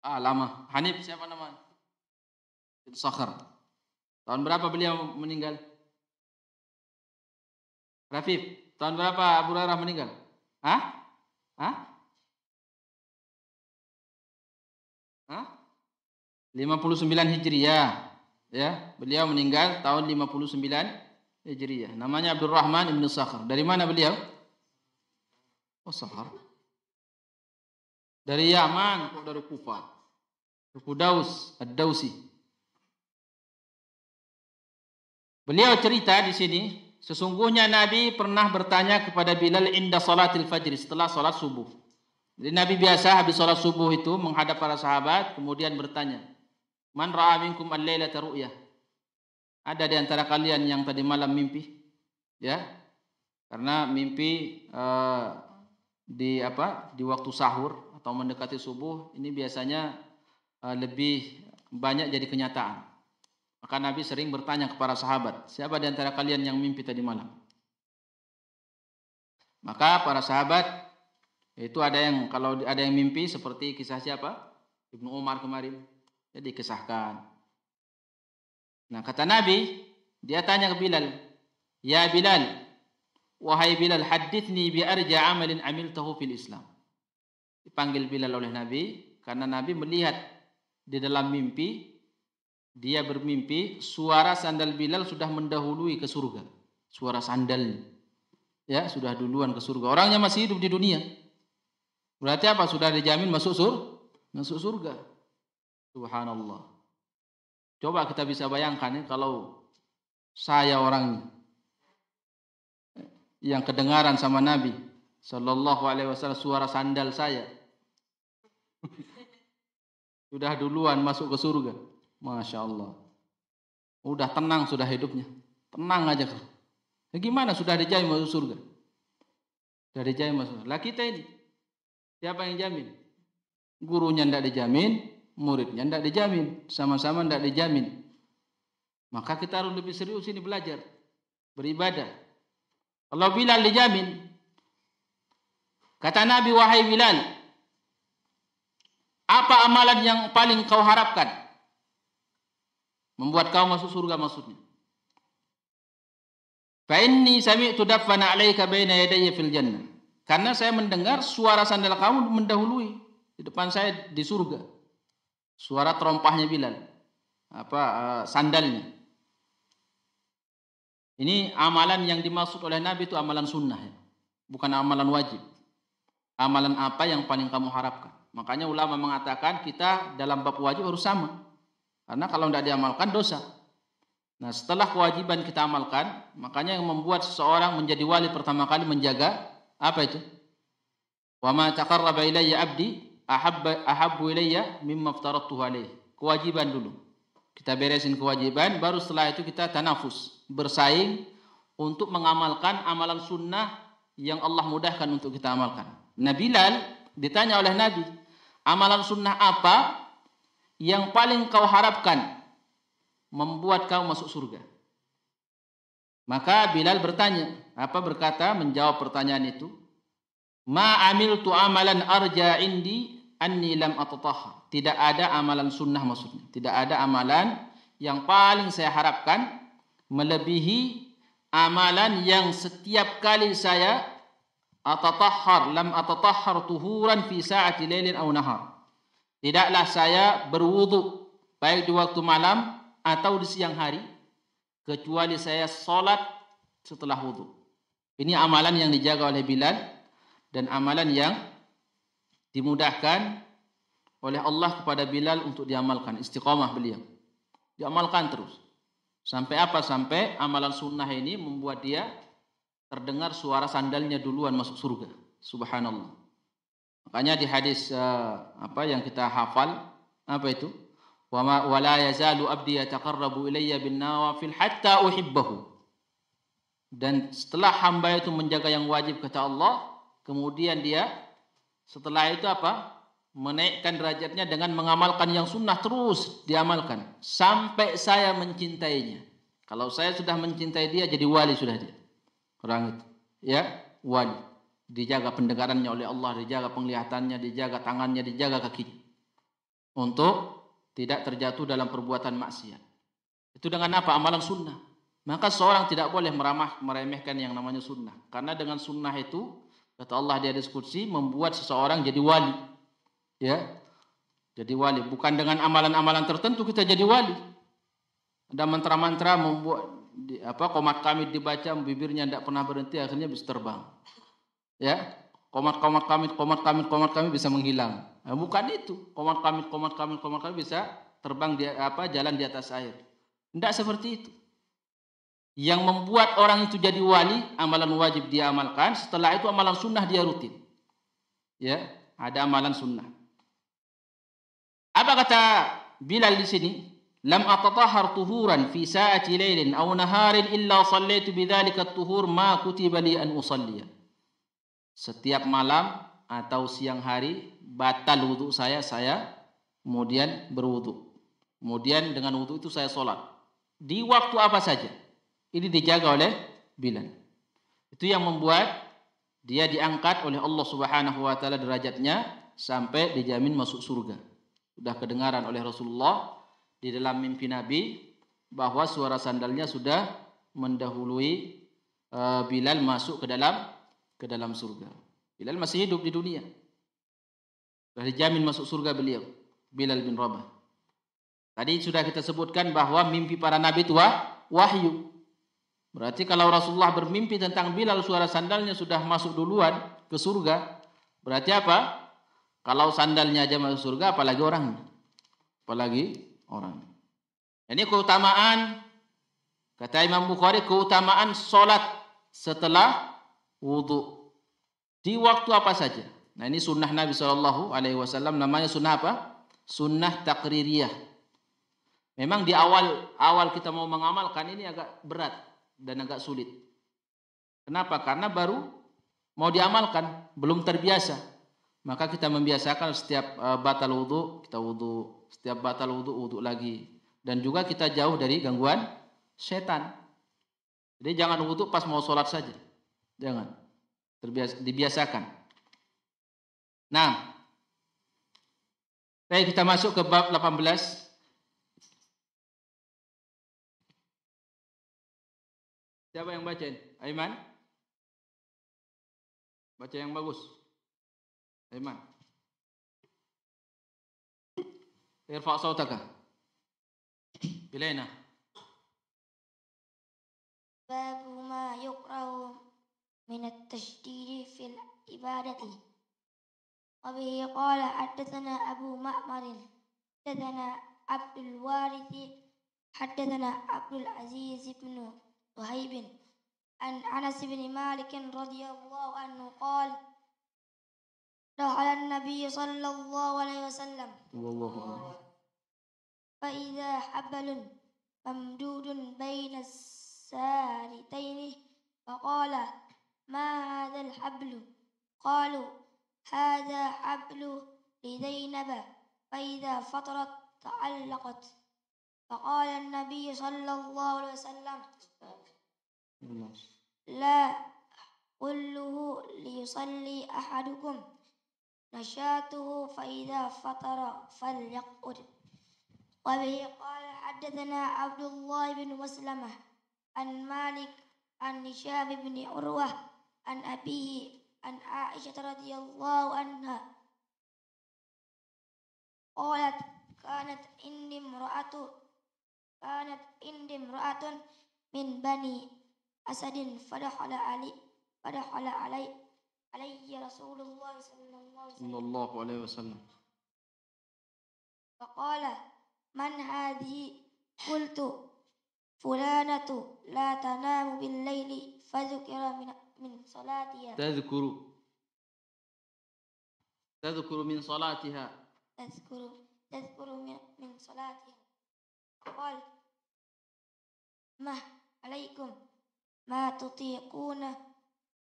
Ah lama Hanif siapa namanya Sakhar Tahun berapa beliau meninggal Rafif Tahun berapa Abu Hurairah meninggal? Hah? Hah? Hah? 59 Hijriah. Ya, beliau meninggal tahun 59 Hijriah. Namanya Abdul Rahman Ibn Sakhar. Dari mana beliau? Oh, Sakhar. Dari Yaman dari Kufah? Kudaus, Ad-Dausi. Beliau cerita di sini Sesungguhnya Nabi pernah bertanya kepada Bilal indah salatil fajr setelah salat subuh. Jadi Nabi biasa habis salat subuh itu menghadap para sahabat kemudian bertanya, "Man ra'a minkum al-lailata ru'yah?" Ada di antara kalian yang tadi malam mimpi? Ya. Karena mimpi eh, di apa? di waktu sahur atau mendekati subuh ini biasanya eh, lebih banyak jadi kenyataan. Maka Nabi sering bertanya kepada sahabat, siapa di antara kalian yang mimpi tadi malam? Maka para sahabat itu ada yang kalau ada yang mimpi seperti kisah siapa? Ibnu Umar kemarin. Jadi ya, kisahkan. Nah, kata Nabi, dia tanya ke Bilal, "Ya Bilal, wahai Bilal, haditsni bi arja amalin amiltahu fil Islam." Dipanggil Bilal oleh Nabi karena Nabi melihat di dalam mimpi dia bermimpi suara sandal Bilal sudah mendahului ke surga. Suara sandal ya sudah duluan ke surga. Orangnya masih hidup di dunia. Berarti apa? Sudah dijamin masuk surga, masuk surga. Subhanallah. Coba kita bisa bayangkan ya, kalau saya orangnya yang kedengaran sama Nabi Shallallahu Alaihi Wasallam suara sandal saya sudah duluan masuk ke surga. Masya Allah. Udah tenang sudah hidupnya. Tenang aja. Ya gimana sudah dijamin masuk surga? Sudah dijamin masuk surga. Lah kita ini. Siapa yang jamin? Gurunya tidak dijamin, muridnya tidak dijamin, sama-sama tidak dijamin. Maka kita harus lebih serius ini belajar, beribadah. Kalau Bilal dijamin, kata Nabi wahai Bilal, apa amalan yang paling kau harapkan? Membuat kau masuk surga maksudnya. Fa inni sami'tu daffana 'alaika baina yadayya fil jannah. Karena saya mendengar suara sandal kamu mendahului di depan saya di surga. Suara terompahnya Bilal. Apa eh, sandalnya. Ini amalan yang dimaksud oleh Nabi itu amalan sunnah ya. Bukan amalan wajib. Amalan apa yang paling kamu harapkan. Makanya ulama mengatakan kita dalam bab wajib harus sama. Karena kalau tidak diamalkan dosa. Nah setelah kewajiban kita amalkan, makanya yang membuat seseorang menjadi wali pertama kali menjaga apa itu? Wa ma taqarraba ilayya abdi ahabba ahabbu ilayya mimma aftaradtuhu alayhi. Kewajiban dulu. Kita beresin kewajiban, baru setelah itu kita tanafus, bersaing untuk mengamalkan amalan sunnah yang Allah mudahkan untuk kita amalkan. Nah Bilal ditanya oleh Nabi, amalan sunnah apa yang paling kau harapkan membuat kau masuk surga? Maka Bilal bertanya, apa berkata menjawab pertanyaan itu? Ma amiltu amalan arja indi anni lam atatahhar. Tidak ada amalan sunnah maksudnya. Tidak ada amalan yang paling saya harapkan melebihi amalan yang setiap kali saya atatahhar lam atatahhar tuhuran fi sa'ati lailin aw nahar. Tidaklah saya berwudu baik di waktu malam atau di siang hari kecuali saya sholat setelah wudu. Ini amalan yang dijaga oleh Bilal dan amalan yang dimudahkan oleh Allah kepada Bilal untuk diamalkan istiqomah beliau. Diamalkan terus. Sampai apa? Sampai amalan sunnah ini membuat dia terdengar suara sandalnya duluan masuk surga. Subhanallah. Makanya di hadis uh, apa yang kita hafal apa itu? Wa ma wa la yazalu abdi yataqarrabu ilayya bin nawafil hatta uhibbahu. Dan setelah hamba itu menjaga yang wajib kata Allah, kemudian dia setelah itu apa? Menaikkan derajatnya dengan mengamalkan yang sunnah terus diamalkan sampai saya mencintainya. Kalau saya sudah mencintai dia jadi wali sudah dia. Orang itu. Ya, wali dijaga pendengarannya oleh Allah, dijaga penglihatannya, dijaga tangannya, dijaga kakinya untuk tidak terjatuh dalam perbuatan maksiat. Itu dengan apa? Amalan sunnah. Maka seorang tidak boleh meramah meremehkan yang namanya sunnah. Karena dengan sunnah itu kata Allah dia kursi membuat seseorang jadi wali. Ya. Jadi wali bukan dengan amalan-amalan tertentu kita jadi wali. Ada mantra-mantra membuat di, apa komat kami dibaca bibirnya tidak pernah berhenti akhirnya bisa terbang ya komat komat kami, komat kami, komat kami bisa menghilang nah, bukan itu komat kami, komat kamit komat kamit bisa terbang di apa jalan di atas air tidak seperti itu yang membuat orang itu jadi wali amalan wajib dia amalkan setelah itu amalan sunnah dia rutin ya ada amalan sunnah apa kata Bilal di sini lam atatahhar tuhuran fi sa'ati lailin aw naharin illa sallaitu bidzalika tuhur ma kutiba li an usalliya setiap malam atau siang hari batal wudhu saya, saya kemudian berwudhu. Kemudian dengan wudhu itu saya sholat. Di waktu apa saja. Ini dijaga oleh Bilal. Itu yang membuat dia diangkat oleh Allah Subhanahu wa taala derajatnya sampai dijamin masuk surga. Sudah kedengaran oleh Rasulullah di dalam mimpi Nabi bahwa suara sandalnya sudah mendahului eh, Bilal masuk ke dalam ke dalam surga. Bilal masih hidup di dunia. Sudah dijamin masuk surga beliau. Bilal bin Rabah. Tadi sudah kita sebutkan bahwa mimpi para nabi itu wahyu. Berarti kalau Rasulullah bermimpi tentang Bilal suara sandalnya sudah masuk duluan ke surga. Berarti apa? Kalau sandalnya aja masuk surga apalagi orang Apalagi orang. Ini keutamaan kata Imam Bukhari keutamaan solat setelah wudhu di waktu apa saja. Nah ini sunnah Nabi Shallallahu Alaihi Wasallam namanya sunnah apa? Sunnah takririyah. Memang di awal awal kita mau mengamalkan ini agak berat dan agak sulit. Kenapa? Karena baru mau diamalkan, belum terbiasa. Maka kita membiasakan setiap eh, batal wudhu kita wudhu, setiap batal wudhu wudhu lagi. Dan juga kita jauh dari gangguan setan. Jadi jangan wudhu pas mau sholat saja. Jangan. Terbiasa, dibiasakan. Nah. Baik, kita masuk ke bab 18. Siapa yang bacain? Aiman? Baca yang bagus. Aiman. Irfa sautaka. Bilaina. Babu ma yukrawu من التشديد في العبادة وبه قال حدثنا أبو معمر حدثنا عبد الوارث حدثنا عبد العزيز بن وهيب عن أنس بن مالك رضي الله عنه قال دخل النبي صلى الله عليه وسلم فإذا حبل ممدود بين السارتين فقال ما هذا الحبل قالوا هذا حبل لزينب فإذا فطرت تعلقت فقال النبي صلى الله عليه وسلم لا قله ليصلي أحدكم نشاته فإذا فطر فليقعد وبه قال حدثنا عبد الله بن مسلمة عن مالك عن هشام بن عروة عن أبيه عن عائشة رضي الله عنها قالت كانت عندي امرأة كانت عندي امرأة من بني أسد فدخل علي فدخل علي علي رسول الله صلى الله عليه وسلم, الله عليه وسلم. فقال من هذه قلت فلانة لا تنام بالليل فذكر من من صلاتها تذكر تذكر من صلاتها تذكر تذكر من صلاتها قال ما عليكم ما تطيقون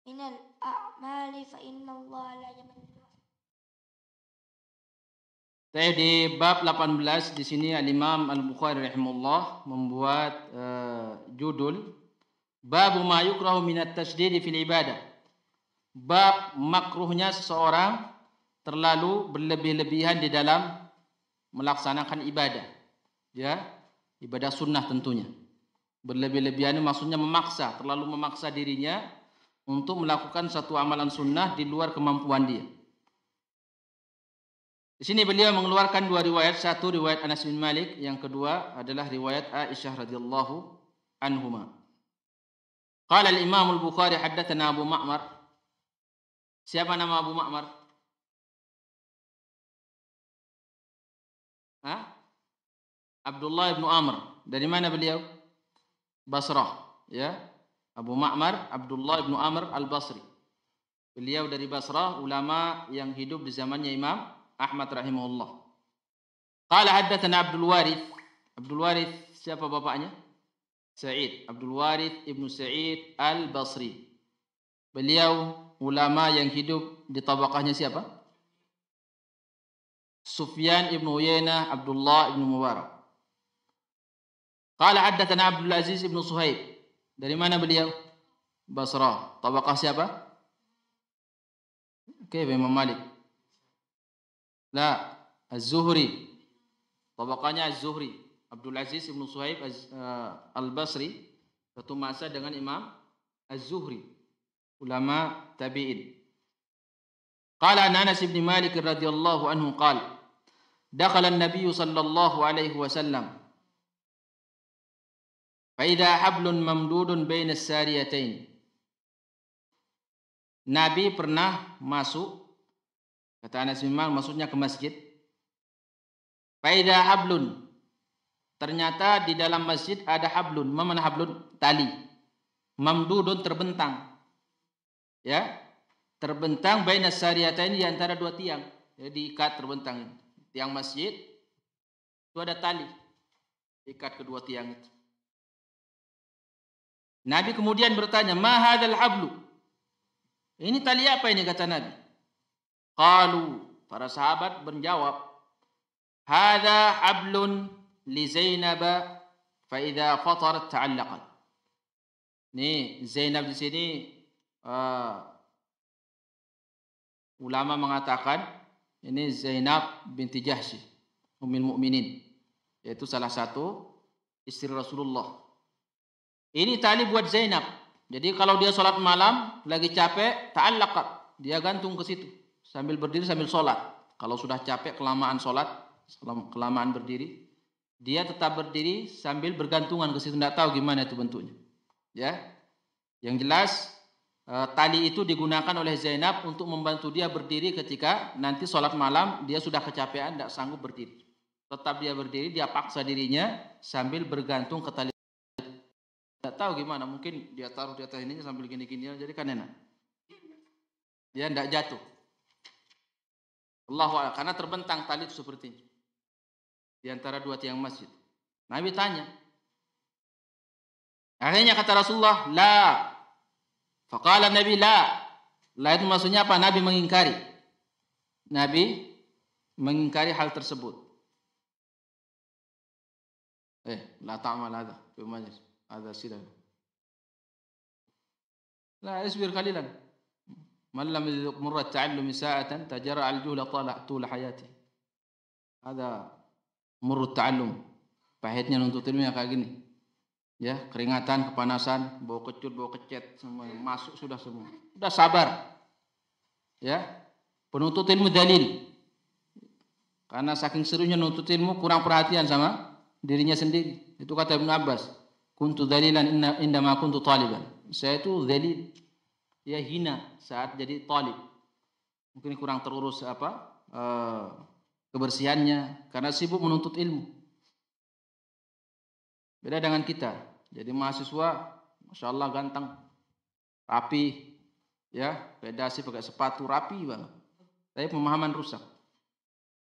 من الأعمال فإن الله لا يمل Saya di bab 18 di sini Al Imam Al Bukhari rahimahullah membuat uh, judul Babu ma yukrahu minat tasdidi fil ibadah. Bab makruhnya seseorang terlalu berlebih-lebihan di dalam melaksanakan ibadah. Ya, ibadah sunnah tentunya. Berlebih-lebihan maksudnya memaksa, terlalu memaksa dirinya untuk melakukan satu amalan sunnah di luar kemampuan dia. Di sini beliau mengeluarkan dua riwayat, satu riwayat Anas bin Malik, yang kedua adalah riwayat Aisyah radhiyallahu anhumah. Qala al-Imam al-Bukhari haddatsana Abu Ma'mar. Siapa nama Abu Ma'mar? Hah? Abdullah bin Amr. Dari mana beliau? Basrah, ya. Abu Ma'mar Abdullah bin Amr Al-Basri. Beliau dari Basrah, ulama yang hidup di zamannya Imam Ahmad rahimahullah. Qala haddatsana Abdul Warith. Abdul Warith siapa bapaknya? Sa'id, Abdul Warid Ibnu Sa'id Al-Basri. Beliau ulama yang hidup di tabakahnya siapa? Sufyan Ibnu Uyainah Abdullah Ibnu Mubarak. Qala haddatsana Abdul Aziz Ibnu Suhaib. Dari mana beliau? Basrah. Tabakah siapa? Oke, okay, Imam Malik. La, Az-Zuhri. Tabakahnya Az-Zuhri. Abdul Aziz Ibn Suhaib eh, Al-Basri satu masa dengan Imam Az-Zuhri ulama tabi'in Qala Anas bin Malik radhiyallahu anhu qala dakhala an-nabiy sallallahu alaihi wasallam fa idha hablun mamdudun baina Nabi pernah masuk kata Anas bin Malik maksudnya ke masjid Ternyata di dalam masjid ada hablun, mana hablun? Tali. Mamdudun terbentang. Ya, terbentang baina syariatain di antara dua tiang. Jadi ya, diikat terbentang tiang masjid itu ada tali ikat kedua tiang itu. Nabi kemudian bertanya, "Ma hadzal hablu?" Ini tali apa ini kata Nabi? Qalu, para sahabat menjawab, "Hadza hablun li Zainab fa idza Nih Zainab di sini uh, ulama mengatakan ini Zainab binti Jahsy, ummul mukminin, yaitu salah satu istri Rasulullah. Ini tali buat Zainab. Jadi kalau dia sholat malam lagi capek, ta'allaqat, dia gantung ke situ sambil berdiri sambil sholat. Kalau sudah capek kelamaan sholat, kelamaan berdiri, dia tetap berdiri sambil bergantungan ke situ tidak tahu gimana itu bentuknya ya yang jelas eh, tali itu digunakan oleh Zainab untuk membantu dia berdiri ketika nanti sholat malam dia sudah kecapean tidak sanggup berdiri tetap dia berdiri dia paksa dirinya sambil bergantung ke tali tidak tahu gimana mungkin dia taruh di atas ininya sambil gini-gini jadi kan enak dia tidak jatuh Allah karena terbentang tali itu seperti ini di antara dua tiang masjid. Nabi tanya. Akhirnya kata Rasulullah, "La." Faqala Nabi, "La." La itu maksudnya apa? Nabi mengingkari. Nabi mengingkari hal tersebut. Eh, la ta'mal ada. fi Ada Hadha La isbir qalilan. Man lam yudrik murra ta'allumi sa'atan tajara al-juhla tala hayati. Ada murut ta'allum. Pahitnya nuntut ilmu yang kayak gini. Ya, keringatan, kepanasan, bau kecut, bau kecet, semua masuk sudah semua. Sudah sabar. Ya. Penuntut ilmu dalil. Karena saking serunya nuntut ilmu kurang perhatian sama dirinya sendiri. Itu kata Ibnu Abbas. Kuntu dalilan inna, ma kuntu taliban. Saya itu dalil. Ya hina saat jadi talib. Mungkin kurang terurus apa? Eh, kebersihannya karena sibuk menuntut ilmu. Beda dengan kita. Jadi mahasiswa, masya Allah ganteng, rapi, ya beda sih pakai sepatu rapi banget. Tapi pemahaman rusak,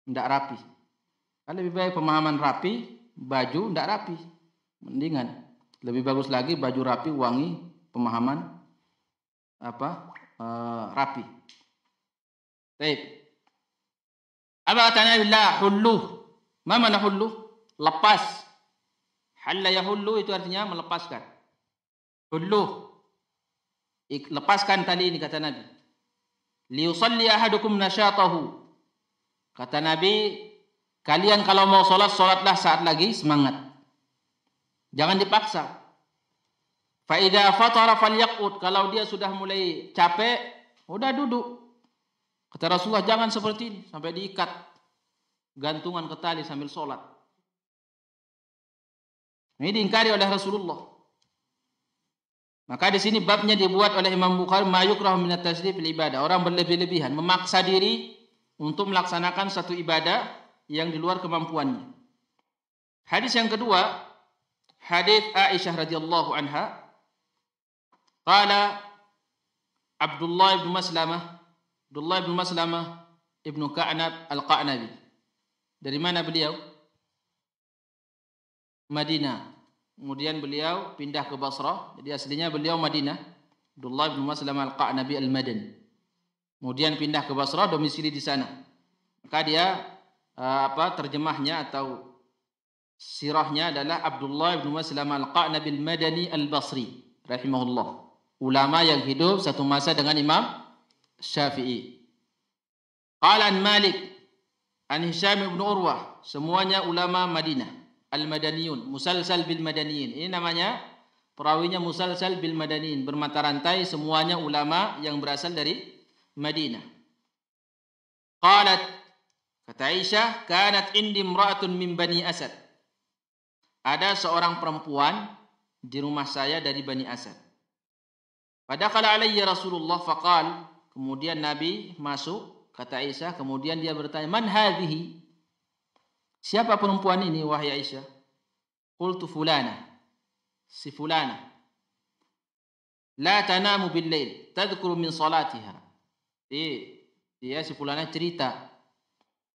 tidak rapi. Kan lebih baik pemahaman rapi, baju tidak rapi, mendingan. Lebih bagus lagi baju rapi, wangi, pemahaman apa e, rapi. Baik. Apa katanya la hullu? Ma mana hullu? Lepas. Halla huluh itu artinya melepaskan. Hullu. Lepaskan tali ini kata Nabi. Liusalli ahadukum nasyatahu. Kata Nabi, kalian kalau mau sholat, sholatlah saat lagi semangat. Jangan dipaksa. Fa'idha fatara falyakut. Kalau dia sudah mulai capek, udah duduk. Kata Rasulullah, jangan seperti ini. Sampai diikat gantungan ke tali sambil sholat. Ini diingkari oleh Rasulullah. Maka di sini babnya dibuat oleh Imam Bukhari mayukrahu minat tasdif ibadah. Orang berlebih-lebihan, memaksa diri untuk melaksanakan satu ibadah yang di luar kemampuannya. Hadis yang kedua, hadis Aisyah radhiyallahu anha. Qala Abdullah bin Maslamah Abdullah bin Maslamah ibnu Ka'nab al-Qa'nabi. Dari mana beliau? Madinah. Kemudian beliau pindah ke Basrah. Jadi aslinya beliau Madinah. Abdullah bin Maslamah al-Qa'nabi al madin Kemudian pindah ke Basrah, domisili di sana. Maka dia eh, apa terjemahnya atau sirahnya adalah Abdullah bin Maslamah al-Qa'nabi al-Madani al-Basri rahimahullah. Ulama yang hidup satu masa dengan Imam Syafi'i. Qala Malik an Hisham bin Urwah, semuanya ulama Madinah, al-Madaniyun, musalsal bil Madaniyin. Ini namanya perawinya musalsal bil Madaniyin, bermata rantai semuanya ulama yang berasal dari Madinah. Qalat kata Aisyah, kanat indi imra'atun min Bani Asad. Ada seorang perempuan di rumah saya dari Bani Asad. Padahal alaihi Rasulullah faqal Kemudian Nabi masuk, kata Aisyah, kemudian dia bertanya, "Man hadihi? Siapa perempuan ini wahai Aisyah? Qultu fulana. Si fulana. La tanamu bil lail, tadhkuru min salatiha. dia si fulana cerita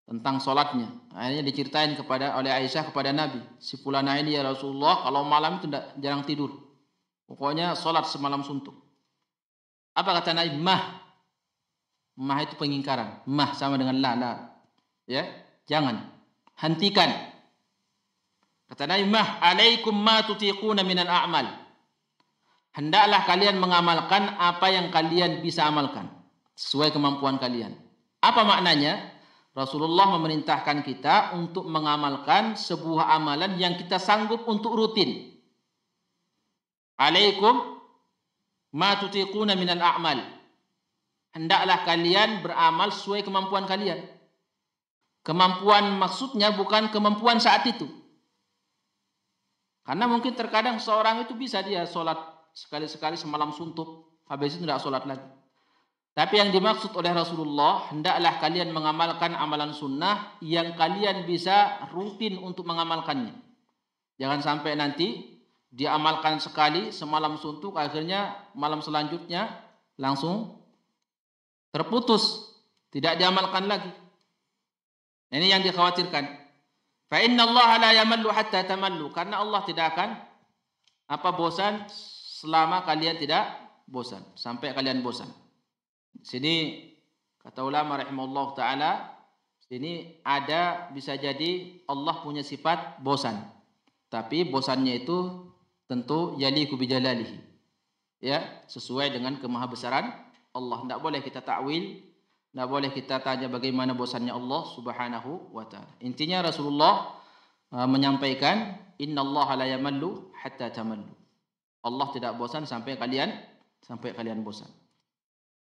tentang sholatnya. Akhirnya diceritain kepada oleh Aisyah kepada Nabi. Si fulana ini ya Rasulullah kalau malam itu jarang tidur. Pokoknya sholat semalam suntuk. Apa kata Nabi? Mah. Mah itu pengingkaran. Mah sama dengan la, la. Ya, jangan. Hentikan. Kata Nabi, mah alaikum ma tutiquna minal a'mal. Hendaklah kalian mengamalkan apa yang kalian bisa amalkan. Sesuai kemampuan kalian. Apa maknanya? Rasulullah memerintahkan kita untuk mengamalkan sebuah amalan yang kita sanggup untuk rutin. Alaikum ma tutiquna minal a'mal hendaklah kalian beramal sesuai kemampuan kalian. Kemampuan maksudnya bukan kemampuan saat itu. Karena mungkin terkadang seorang itu bisa dia sholat sekali-sekali semalam suntuk, habis itu tidak sholat lagi. Tapi yang dimaksud oleh Rasulullah, hendaklah kalian mengamalkan amalan sunnah yang kalian bisa rutin untuk mengamalkannya. Jangan sampai nanti diamalkan sekali semalam suntuk, akhirnya malam selanjutnya langsung terputus, tidak diamalkan lagi. Ini yang dikhawatirkan. Fa inna Allah la yamallu hatta tamallu, karena Allah tidak akan apa bosan selama kalian tidak bosan, sampai kalian bosan. Sini kata ulama rahimahullah taala, sini ada bisa jadi Allah punya sifat bosan. Tapi bosannya itu tentu yaliku bijalalihi. Ya, sesuai dengan kemahabesaran Allah. Tidak boleh kita takwil, tidak boleh kita tanya bagaimana bosannya Allah Subhanahu wa taala. Intinya Rasulullah uh, menyampaikan innallaha la yamallu hatta tamallu. Allah tidak bosan sampai kalian sampai kalian bosan.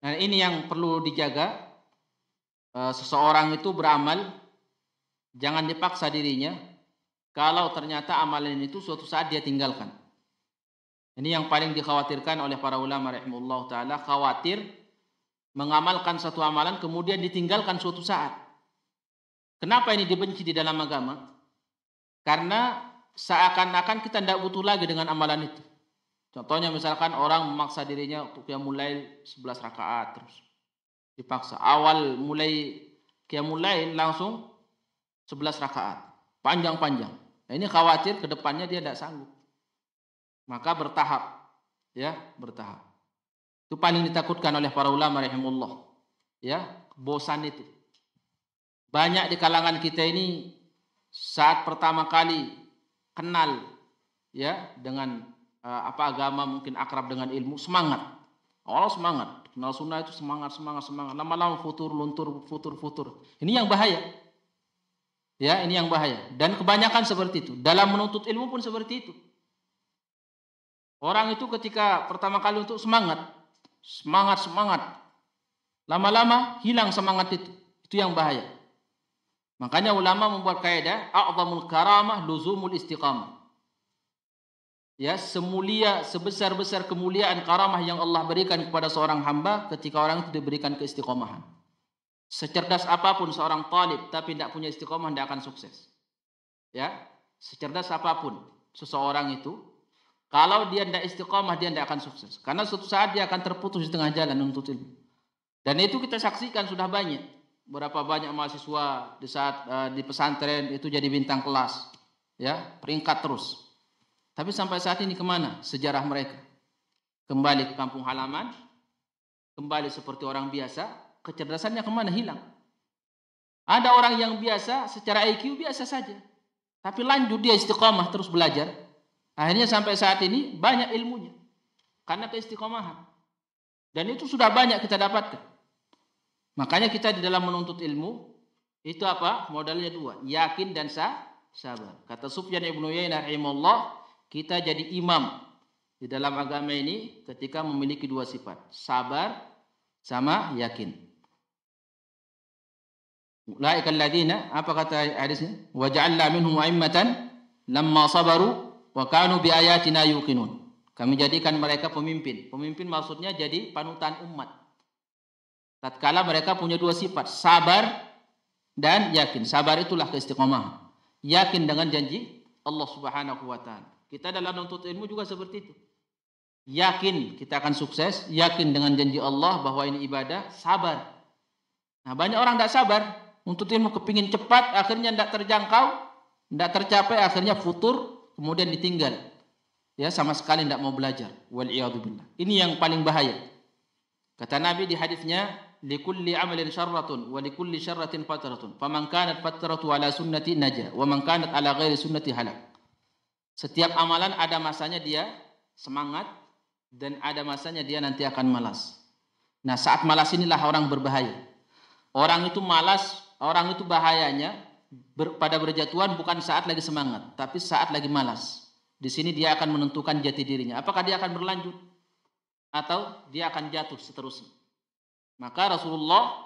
Nah, ini yang perlu dijaga. Uh, seseorang itu beramal jangan dipaksa dirinya kalau ternyata amalan itu suatu saat dia tinggalkan. Ini yang paling dikhawatirkan oleh para ulama rahimullah taala khawatir mengamalkan satu amalan kemudian ditinggalkan suatu saat. Kenapa ini dibenci di dalam agama? Karena seakan-akan kita tidak butuh lagi dengan amalan itu. Contohnya misalkan orang memaksa dirinya untuk yang mulai 11 rakaat terus. Dipaksa awal mulai kiam mulai langsung 11 rakaat, panjang-panjang. Nah, ini khawatir kedepannya dia tidak sanggup. Maka bertahap, ya, bertahap. Itu paling ditakutkan oleh para ulama rahimullah. Ya, bosan itu. Banyak di kalangan kita ini saat pertama kali kenal ya dengan uh, apa agama mungkin akrab dengan ilmu semangat Allah semangat kenal sunnah itu semangat semangat semangat lama-lama futur luntur futur futur ini yang bahaya ya ini yang bahaya dan kebanyakan seperti itu dalam menuntut ilmu pun seperti itu Orang itu ketika pertama kali untuk semangat, semangat, semangat. Lama-lama hilang semangat itu. Itu yang bahaya. Makanya ulama membuat kaidah a'zamul karamah luzumul istiqamah. Ya, semulia sebesar-besar kemuliaan karamah yang Allah berikan kepada seorang hamba ketika orang itu diberikan keistiqomahan. Secerdas apapun seorang talib tapi tidak punya istiqomah tidak akan sukses. Ya, secerdas apapun seseorang itu kalau dia tidak istiqomah, dia tidak akan sukses. Karena suatu saat dia akan terputus di tengah jalan untuk ilmu. Dan itu kita saksikan sudah banyak. Berapa banyak mahasiswa di saat uh, di pesantren itu jadi bintang kelas, ya peringkat terus. Tapi sampai saat ini kemana sejarah mereka? Kembali ke kampung halaman, kembali seperti orang biasa, kecerdasannya kemana hilang? Ada orang yang biasa, secara IQ biasa saja. Tapi lanjut dia istiqomah terus belajar, Akhirnya sampai saat ini banyak ilmunya. Karena keistiqomahan. Dan itu sudah banyak kita dapatkan. Makanya kita di dalam menuntut ilmu itu apa? Modalnya dua, yakin dan sah, sabar. Kata Sufyan Ibnu Yainah rahimallah, kita jadi imam di dalam agama ini ketika memiliki dua sifat, sabar sama yakin. Ulaikal ladina, apa kata hadisnya? Wa minhum a'immatan lamma sabaru wa kanu bi ayatina yuqinun. Kami jadikan mereka pemimpin. Pemimpin maksudnya jadi panutan umat. Tatkala mereka punya dua sifat, sabar dan yakin. Sabar itulah keistiqomah. Yakin dengan janji Allah Subhanahu wa taala. Kita dalam menuntut ilmu juga seperti itu. Yakin kita akan sukses, yakin dengan janji Allah bahwa ini ibadah, sabar. Nah, banyak orang tidak sabar, untuk ilmu kepingin cepat, akhirnya tidak terjangkau, tidak tercapai, akhirnya futur, kemudian ditinggal. Ya, sama sekali tidak mau belajar. Wal billah. Ini yang paling bahaya. Kata Nabi di hadisnya, "Likulli 'amalin syarratun wa likulli syarratin fatratun. Faman kanat fatratu ala sunnati naja wa man kanat ala ghairi sunnati halak." Setiap amalan ada masanya dia semangat dan ada masanya dia nanti akan malas. Nah, saat malas inilah orang berbahaya. Orang itu malas, orang itu bahayanya ber, pada berjatuhan bukan saat lagi semangat, tapi saat lagi malas. Di sini dia akan menentukan jati dirinya. Apakah dia akan berlanjut atau dia akan jatuh seterusnya. Maka Rasulullah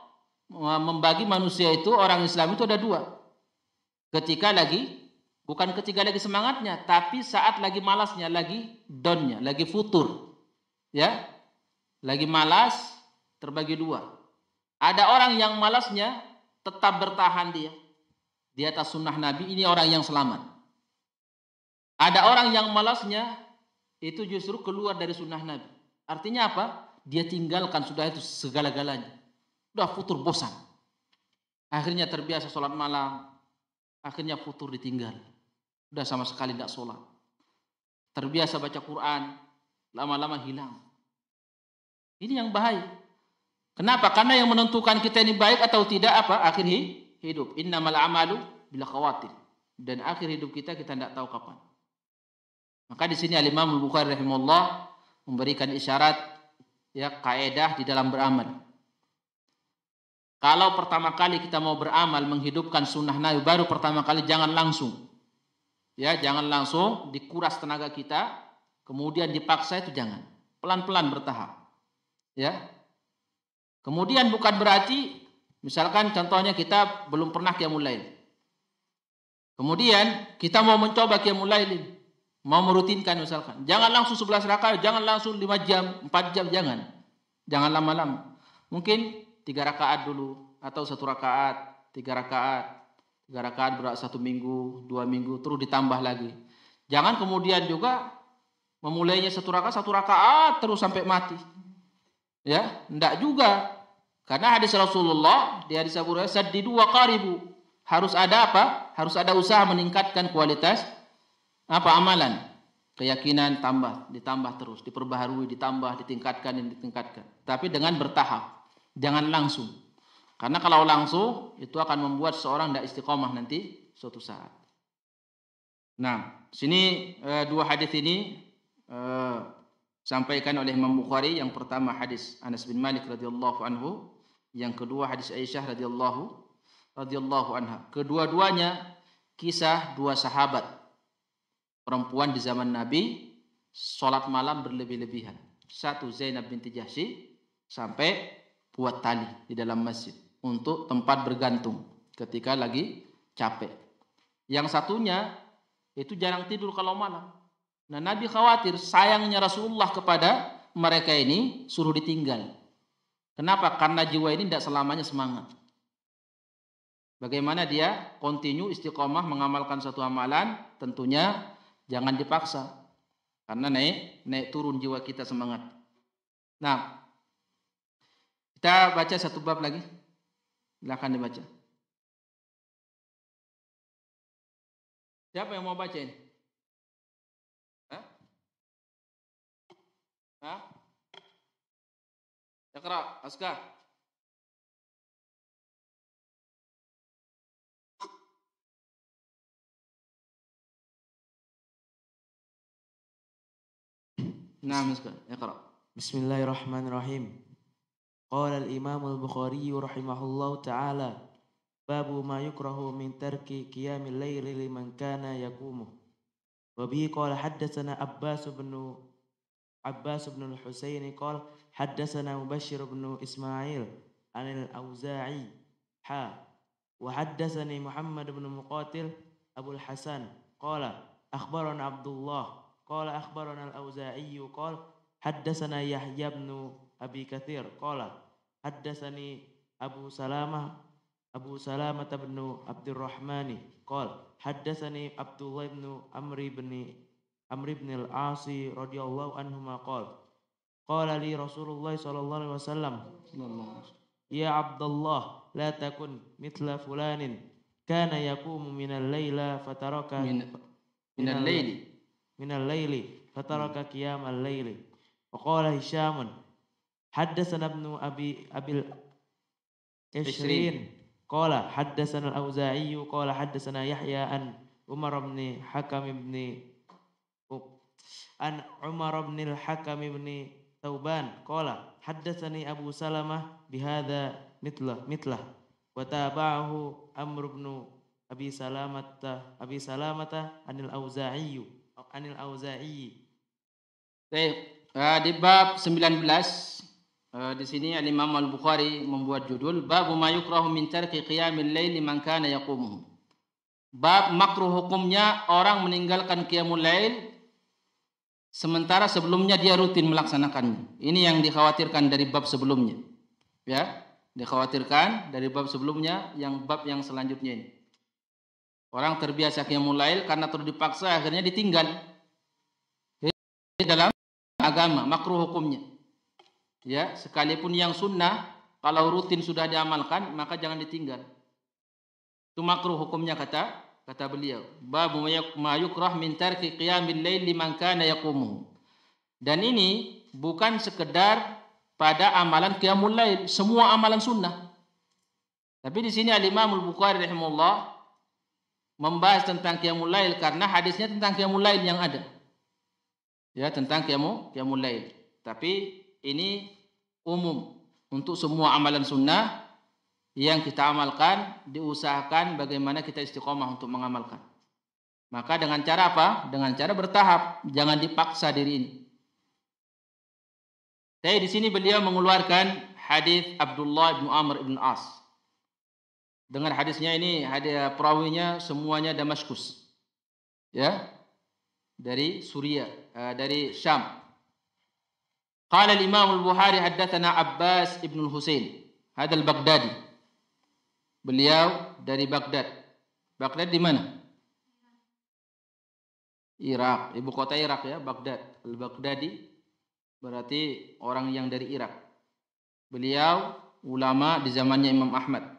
membagi manusia itu orang Islam itu ada dua. Ketika lagi bukan ketika lagi semangatnya, tapi saat lagi malasnya, lagi downnya, lagi futur, ya, lagi malas terbagi dua. Ada orang yang malasnya tetap bertahan dia, di atas sunnah Nabi ini orang yang selamat. Ada orang yang malasnya itu justru keluar dari sunnah Nabi. Artinya apa? Dia tinggalkan sudah itu segala-galanya. Sudah futur bosan. Akhirnya terbiasa sholat malam. Akhirnya futur ditinggal. Sudah sama sekali tidak sholat. Terbiasa baca Quran. Lama-lama hilang. Ini yang bahaya. Kenapa? Karena yang menentukan kita ini baik atau tidak apa? Akhirnya hidup. Innamal amalu bila khawatir. Dan akhir hidup kita kita tidak tahu kapan. Maka di sini Al-Imam Bukhari rahimahullah memberikan isyarat ya kaedah di dalam beramal. Kalau pertama kali kita mau beramal menghidupkan sunnah Nabi baru pertama kali jangan langsung. Ya, jangan langsung dikuras tenaga kita, kemudian dipaksa itu jangan. Pelan-pelan bertahap. Ya. Kemudian bukan berarti Misalkan contohnya kita belum pernah qiyamul lail. Kemudian kita mau mencoba qiyamul lail, mau merutinkan misalkan. Jangan langsung 11 rakaat, jangan langsung 5 jam, 4 jam jangan. Jangan lama-lama. Mungkin 3 rakaat dulu atau satu rakaat, 3 rakaat. 3 rakaat berat satu minggu, dua minggu terus ditambah lagi. Jangan kemudian juga memulainya satu rakaat, satu rakaat terus sampai mati. Ya, enggak juga. Karena hadis Rasulullah di hadis Abu Hurairah di dua karibu Harus ada apa? Harus ada usaha meningkatkan kualitas apa amalan. Keyakinan tambah, ditambah terus, diperbaharui, ditambah, ditingkatkan dan ditingkatkan. Tapi dengan bertahap, jangan langsung. Karena kalau langsung itu akan membuat seorang tidak istiqomah nanti suatu saat. Nah, sini e, dua hadis ini e, sampaikan oleh Imam Bukhari yang pertama hadis Anas bin Malik radhiyallahu anhu yang kedua hadis Aisyah radhiyallahu radhiyallahu anha. Kedua-duanya kisah dua sahabat perempuan di zaman Nabi sholat malam berlebih-lebihan. Satu Zainab binti Jahsy sampai buat tali di dalam masjid untuk tempat bergantung ketika lagi capek. Yang satunya itu jarang tidur kalau malam. Nah Nabi khawatir sayangnya Rasulullah kepada mereka ini suruh ditinggal. Kenapa? Karena jiwa ini tidak selamanya semangat. Bagaimana dia continue istiqomah mengamalkan suatu amalan, tentunya jangan dipaksa. Karena naik, naik turun jiwa kita semangat. Nah, kita baca satu bab lagi. Silahkan dibaca. Siapa yang mau baca ini? Hah? Hah? اقرأ أزكاه نعم أزكاه اقرأ بسم الله الرحمن الرحيم قال الإمام البخاري رحمه الله تعالى باب ما يكره من ترك قيام الليل لمن كان يقومه وبه قال حدثنا عباس بن عباس بن الحسين قال حدثنا مبشر بن إسماعيل عن الأوزاعي حا وحدثني محمد بن مقاتل أبو الحسن قال أخبرنا عبد الله قال أخبرنا الأوزاعي قال حدثنا يحيى بن أبي كثير قال حدثني أبو سلامة أبو سلامة بن عبد الرحمن قال حدثني عبد الله بن عمرو بن عمرو بن العاص رضي الله عنهما قال قال لي رسول الله صلى الله عليه وسلم يا عبد الله لا تكن مثل فلان كان يقوم من الليل فترك من, من الليل من الليل فترك قيام الليل وقال هشام حدثنا ابن أبي أبي العشرين قال حدثنا الأوزاعي قال حدثنا يحيى أن عمر بن حكم بن أن عمر بن الحكم بن Tauban qala haddatsani Abu Salamah bihadza mitlah mitlah wa tabahu Amr bin Abi Salamata Abi Salamata anil Auza'i anil Auza'i Baik, uh, di bab 19 uh, eh, di sini Al Imam Al Bukhari membuat judul Bab ma yukrahu min tarki qiyamil laili man kana yaqumu. Bab makruh hukumnya orang meninggalkan qiyamul lail sementara sebelumnya dia rutin melaksanakannya. Ini yang dikhawatirkan dari bab sebelumnya. Ya, dikhawatirkan dari bab sebelumnya yang bab yang selanjutnya ini. Orang terbiasa yang mulai karena terus dipaksa akhirnya ditinggal. Ini dalam agama makruh hukumnya. Ya, sekalipun yang sunnah kalau rutin sudah diamalkan maka jangan ditinggal. Itu makruh hukumnya kata kata beliau bab ma yukrah min tarki qiyamil lail liman kana yaqumu dan ini bukan sekedar pada amalan qiyamul lail semua amalan sunnah tapi di sini al imam al bukhari rahimahullah membahas tentang qiyamul lail karena hadisnya tentang qiyamul lail yang ada ya tentang qiyamul qiyamul lail tapi ini umum untuk semua amalan sunnah yang kita amalkan diusahakan bagaimana kita istiqomah untuk mengamalkan. Maka dengan cara apa? Dengan cara bertahap, jangan dipaksa diri ini. Tapi di sini beliau mengeluarkan hadis Abdullah bin Amr bin As. Dengan hadisnya ini ada eh, perawinya semuanya Damaskus. Ya. Dari Suriah, eh, dari Syam. Qala al-Imam al-Bukhari haddatsana Abbas ibn al-Husain, hadal Baghdadi. Beliau dari Baghdad. Baghdad di mana? Irak, ibu kota Irak ya, Baghdad. Al-Baghdadi berarti orang yang dari Irak. Beliau ulama di zamannya Imam Ahmad.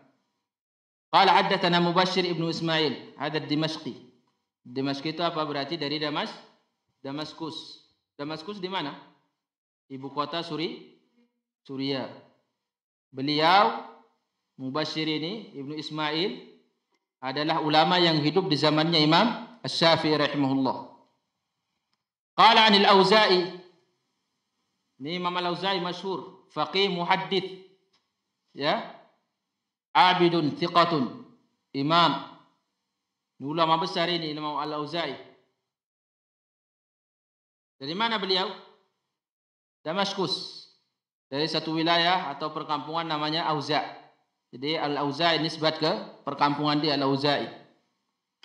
Qala haddatsana Mubashir ibnu Ismail, Meski. Dimashqi. Dimashqi itu apa berarti dari Damas? Damaskus. Damaskus di mana? Ibu kota Suri Suria. Beliau Mubashir ini Ibnu Ismail adalah ulama yang hidup di zamannya Imam Asy-Syafi'i rahimahullah. Qala 'anil Auza'i Ini Imam Al-Auza'i masyhur, faqih muhaddits. Ya. Abidun thiqatun, imam. Ini ulama besar ini Imam Al-Auza'i. Dari mana beliau? Damaskus. Dari satu wilayah atau perkampungan namanya Auza'. Jadi Al-Auza'i nisbat ke perkampungan dia Al-Auza'i.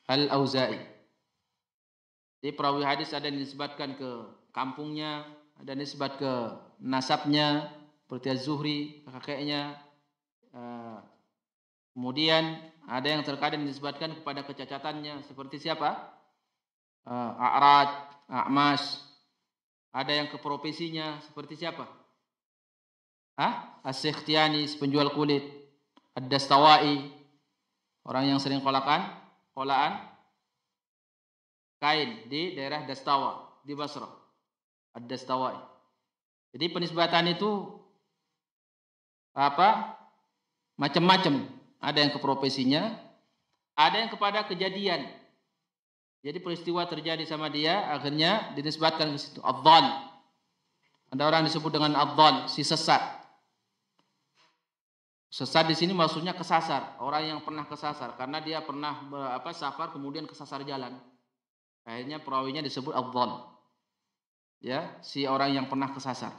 Al-Auza'i. Jadi perawi hadis ada yang disebutkan ke kampungnya, ada yang disebut ke nasabnya, seperti Az-Zuhri, kakeknya. Eh, kemudian ada yang terkadang disebutkan kepada kecacatannya, seperti siapa? Eh, A'rad, A'mas. Ada yang ke profesinya, seperti siapa? Ah, As-Sikhtiyani, penjual kulit ad-dastawai orang yang sering kolakan kolaan kain di daerah Dastawa di Basra ad-dastawai jadi penisbatan itu apa macam-macam ada yang ke profesinya ada yang kepada kejadian jadi peristiwa terjadi sama dia akhirnya dinisbatkan ke situ adzan ada orang disebut dengan adzan si sesat Sesat di sini maksudnya kesasar, orang yang pernah kesasar karena dia pernah apa safar kemudian kesasar jalan. Akhirnya perawinya disebut abdon Ya, si orang yang pernah kesasar.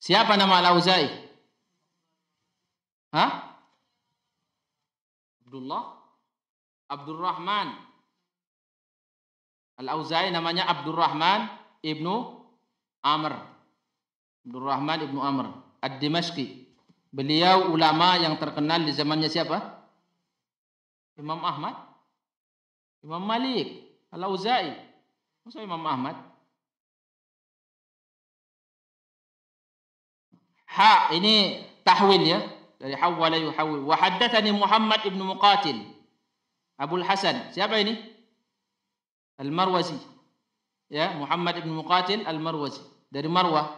Siapa nama Al-Auza'i? Hah? Abdullah Abdurrahman Al-Auza'i namanya Abdurrahman Ibnu Amr. Abdurrahman Ibnu Amr Ad-Dimashqi. Beliau ulama yang terkenal di zamannya siapa? Imam Ahmad, Imam Malik, Al-Auza'i. Masa Imam Ahmad? Ha, ini tahwil ya. Dari hawwala yuhawil. Wa haddathani Muhammad ibn Muqatil. Abul Hasan. Siapa ini? Al-Marwazi. Ya, Muhammad ibn Muqatil Al-Marwazi. Dari Marwah.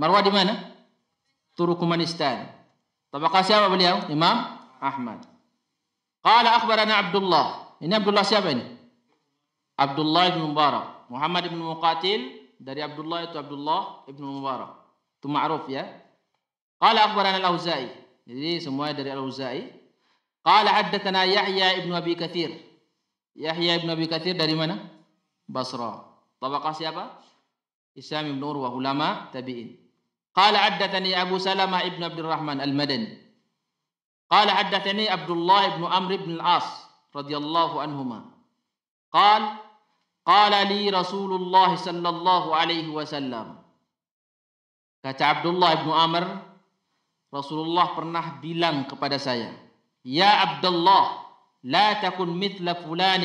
Marwah di mana? تركمانستان طبقة سيابة اليوم إمام أحمد قال أخبرنا عبد الله إن عبد الله سيابة عبد الله بن مبارك محمد بن مقاتل داري عبد الله يتو عبد الله بن مبارك تو معروف يا قال أخبرنا الأوزائي jadi semua dari Al-Uzai. Qala haddathana Yahya ibn Abi Kathir. Yahya ibn Abi Kathir dari mana? Basra. Tabaqah siapa? Isam ibn Urwah ulama قال حدثني أبو سلمة ابن عبد الرحمن المدني قال حدثني عبد الله بن عمرو بن العاص رضي الله عنهما قال قال لي رسول الله صلى الله عليه وسلم قال عبد الله بن عمر رسول الله pernah bilang kepada saya يا عبد الله لا تكن مثل فلان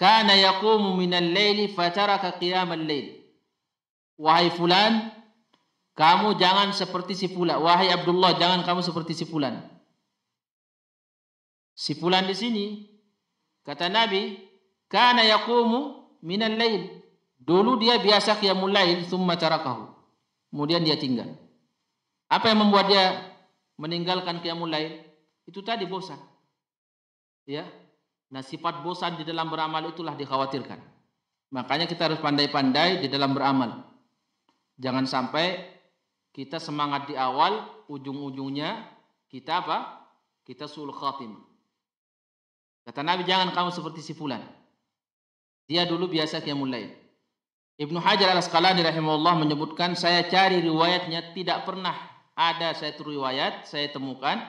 كان يقوم من الليل فترك قيام الليل وهي فلان Kamu jangan seperti si fulan. Wahai Abdullah, jangan kamu seperti si fulan. Si fulan di sini kata Nabi, karena yaqumu minal lain. Dulu dia biasa qiyamul lail, thumma tarakahu. Kemudian dia tinggal. Apa yang membuat dia meninggalkan qiyamul lain? Itu tadi bosan. Ya. Nah, sifat bosan di dalam beramal itulah dikhawatirkan. Makanya kita harus pandai-pandai di dalam beramal. Jangan sampai kita semangat di awal, ujung-ujungnya kita apa? Kita sul khatim. Kata Nabi, jangan kamu seperti si fulan. Dia dulu biasa dia mulai. Ibnu Hajar Al-Asqalani rahimahullah menyebutkan, saya cari riwayatnya tidak pernah ada saya riwayat, saya temukan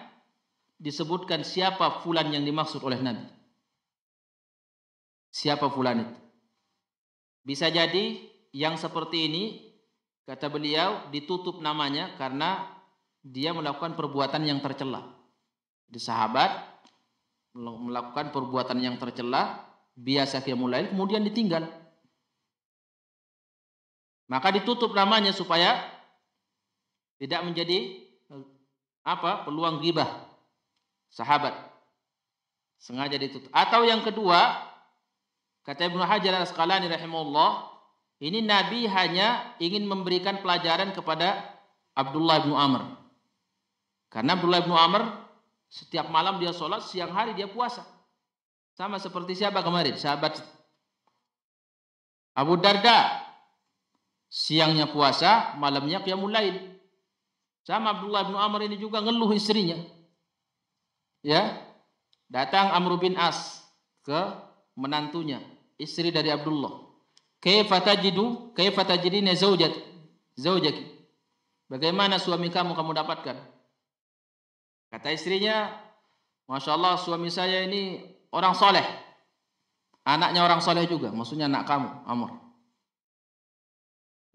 disebutkan siapa fulan yang dimaksud oleh Nabi. Siapa fulan itu? Bisa jadi yang seperti ini Kata beliau ditutup namanya karena dia melakukan perbuatan yang tercela. Di sahabat melakukan perbuatan yang tercela biasa mulai kemudian ditinggal. Maka ditutup namanya supaya tidak menjadi apa peluang gibah sahabat sengaja ditutup atau yang kedua kata Ibnu Hajar Al Asqalani rahimahullah ini Nabi hanya ingin memberikan pelajaran kepada Abdullah bin Amr. Karena Abdullah bin Amr setiap malam dia sholat, siang hari dia puasa. Sama seperti siapa kemarin? Sahabat Abu Darda. Siangnya puasa, malamnya dia mulai. Sama Abdullah bin Amr ini juga ngeluh istrinya. Ya. Datang Amr bin As ke menantunya, istri dari Abdullah kaifa tajidu kaifa tajidina zaujat zaujaki bagaimana suami kamu kamu dapatkan kata istrinya Masya Allah suami saya ini orang soleh anaknya orang soleh juga maksudnya anak kamu Amr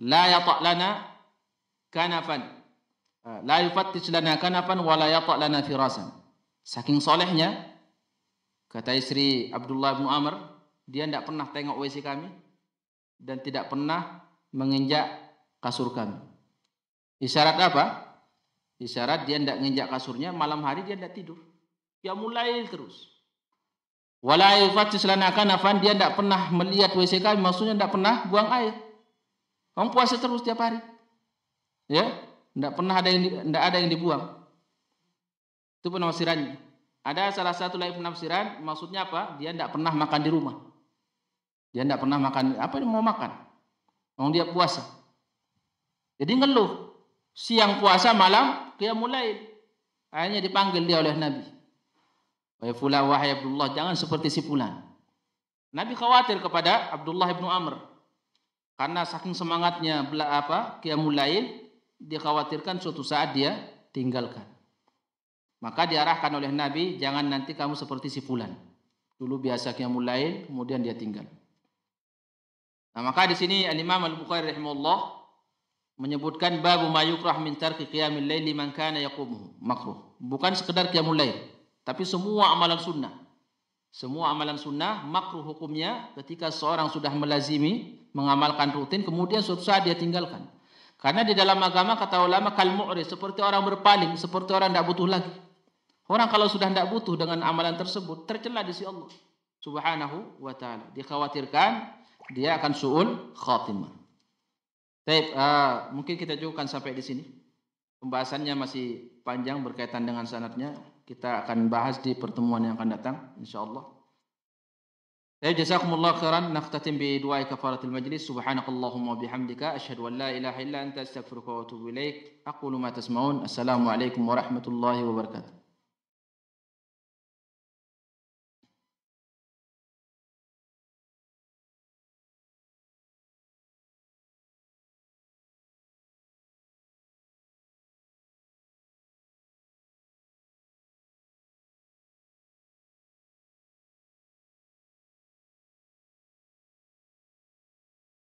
la yata' lana kanafan eh, la yufattish lana kanafan wa la yata' lana firasan saking solehnya kata istri Abdullah bin Amr dia tidak pernah tengok WC kami dan tidak pernah menginjak kasur kami. Isyarat apa? Isyarat dia tidak menginjak kasurnya, malam hari dia tidak tidur. Dia mulai terus. Walai yufatis lana dia tidak pernah melihat WC kami, maksudnya tidak pernah buang air. Kamu puasa terus tiap hari. Ya, tidak pernah ada yang tidak ada yang dibuang. Itu penafsirannya. Ada salah satu lain penafsiran, maksudnya apa? Dia tidak pernah makan di rumah. Dia tidak pernah makan. Apa dia mau makan? Mau dia puasa. Jadi ngeluh. Siang puasa, malam dia mulai. Akhirnya dipanggil dia oleh Nabi. Wahai fulan, wahai Abdullah, jangan seperti si fulan. Nabi khawatir kepada Abdullah ibnu Amr. Karena saking semangatnya bela apa mulai. Dia dikhawatirkan suatu saat dia tinggalkan. Maka diarahkan oleh Nabi, jangan nanti kamu seperti si fulan. Dulu biasa dia mulai kemudian dia tinggal. Nah, maka di sini Al-Imam Al-Bukhari rahimahullah menyebutkan babu ma yukrah min tarki qiyamil lail liman kana yaqumuhu makruh. Bukan sekedar qiyamul lail, tapi semua amalan sunnah. Semua amalan sunnah makruh hukumnya ketika seorang sudah melazimi mengamalkan rutin kemudian suatu saat dia tinggalkan. Karena di dalam agama kata ulama kal mu'ri seperti orang berpaling, seperti orang tidak butuh lagi. Orang kalau sudah tidak butuh dengan amalan tersebut tercela di sisi Allah Subhanahu wa taala. Dikhawatirkan dia akan suul khatimah. Baik, uh, mungkin kita cukupkan sampai di sini. Pembahasannya masih panjang berkaitan dengan sanatnya. Kita akan bahas di pertemuan yang akan datang, insyaAllah. Baik, jazakumullah khairan. Naktatim bi du'ai kafaratil majlis. Subhanakallahumma bihamdika. Ashadu an la ilaha illa anta astagfiruka wa atubu ilaik. Aqulu ma tasma'un. Assalamualaikum warahmatullahi wabarakatuh.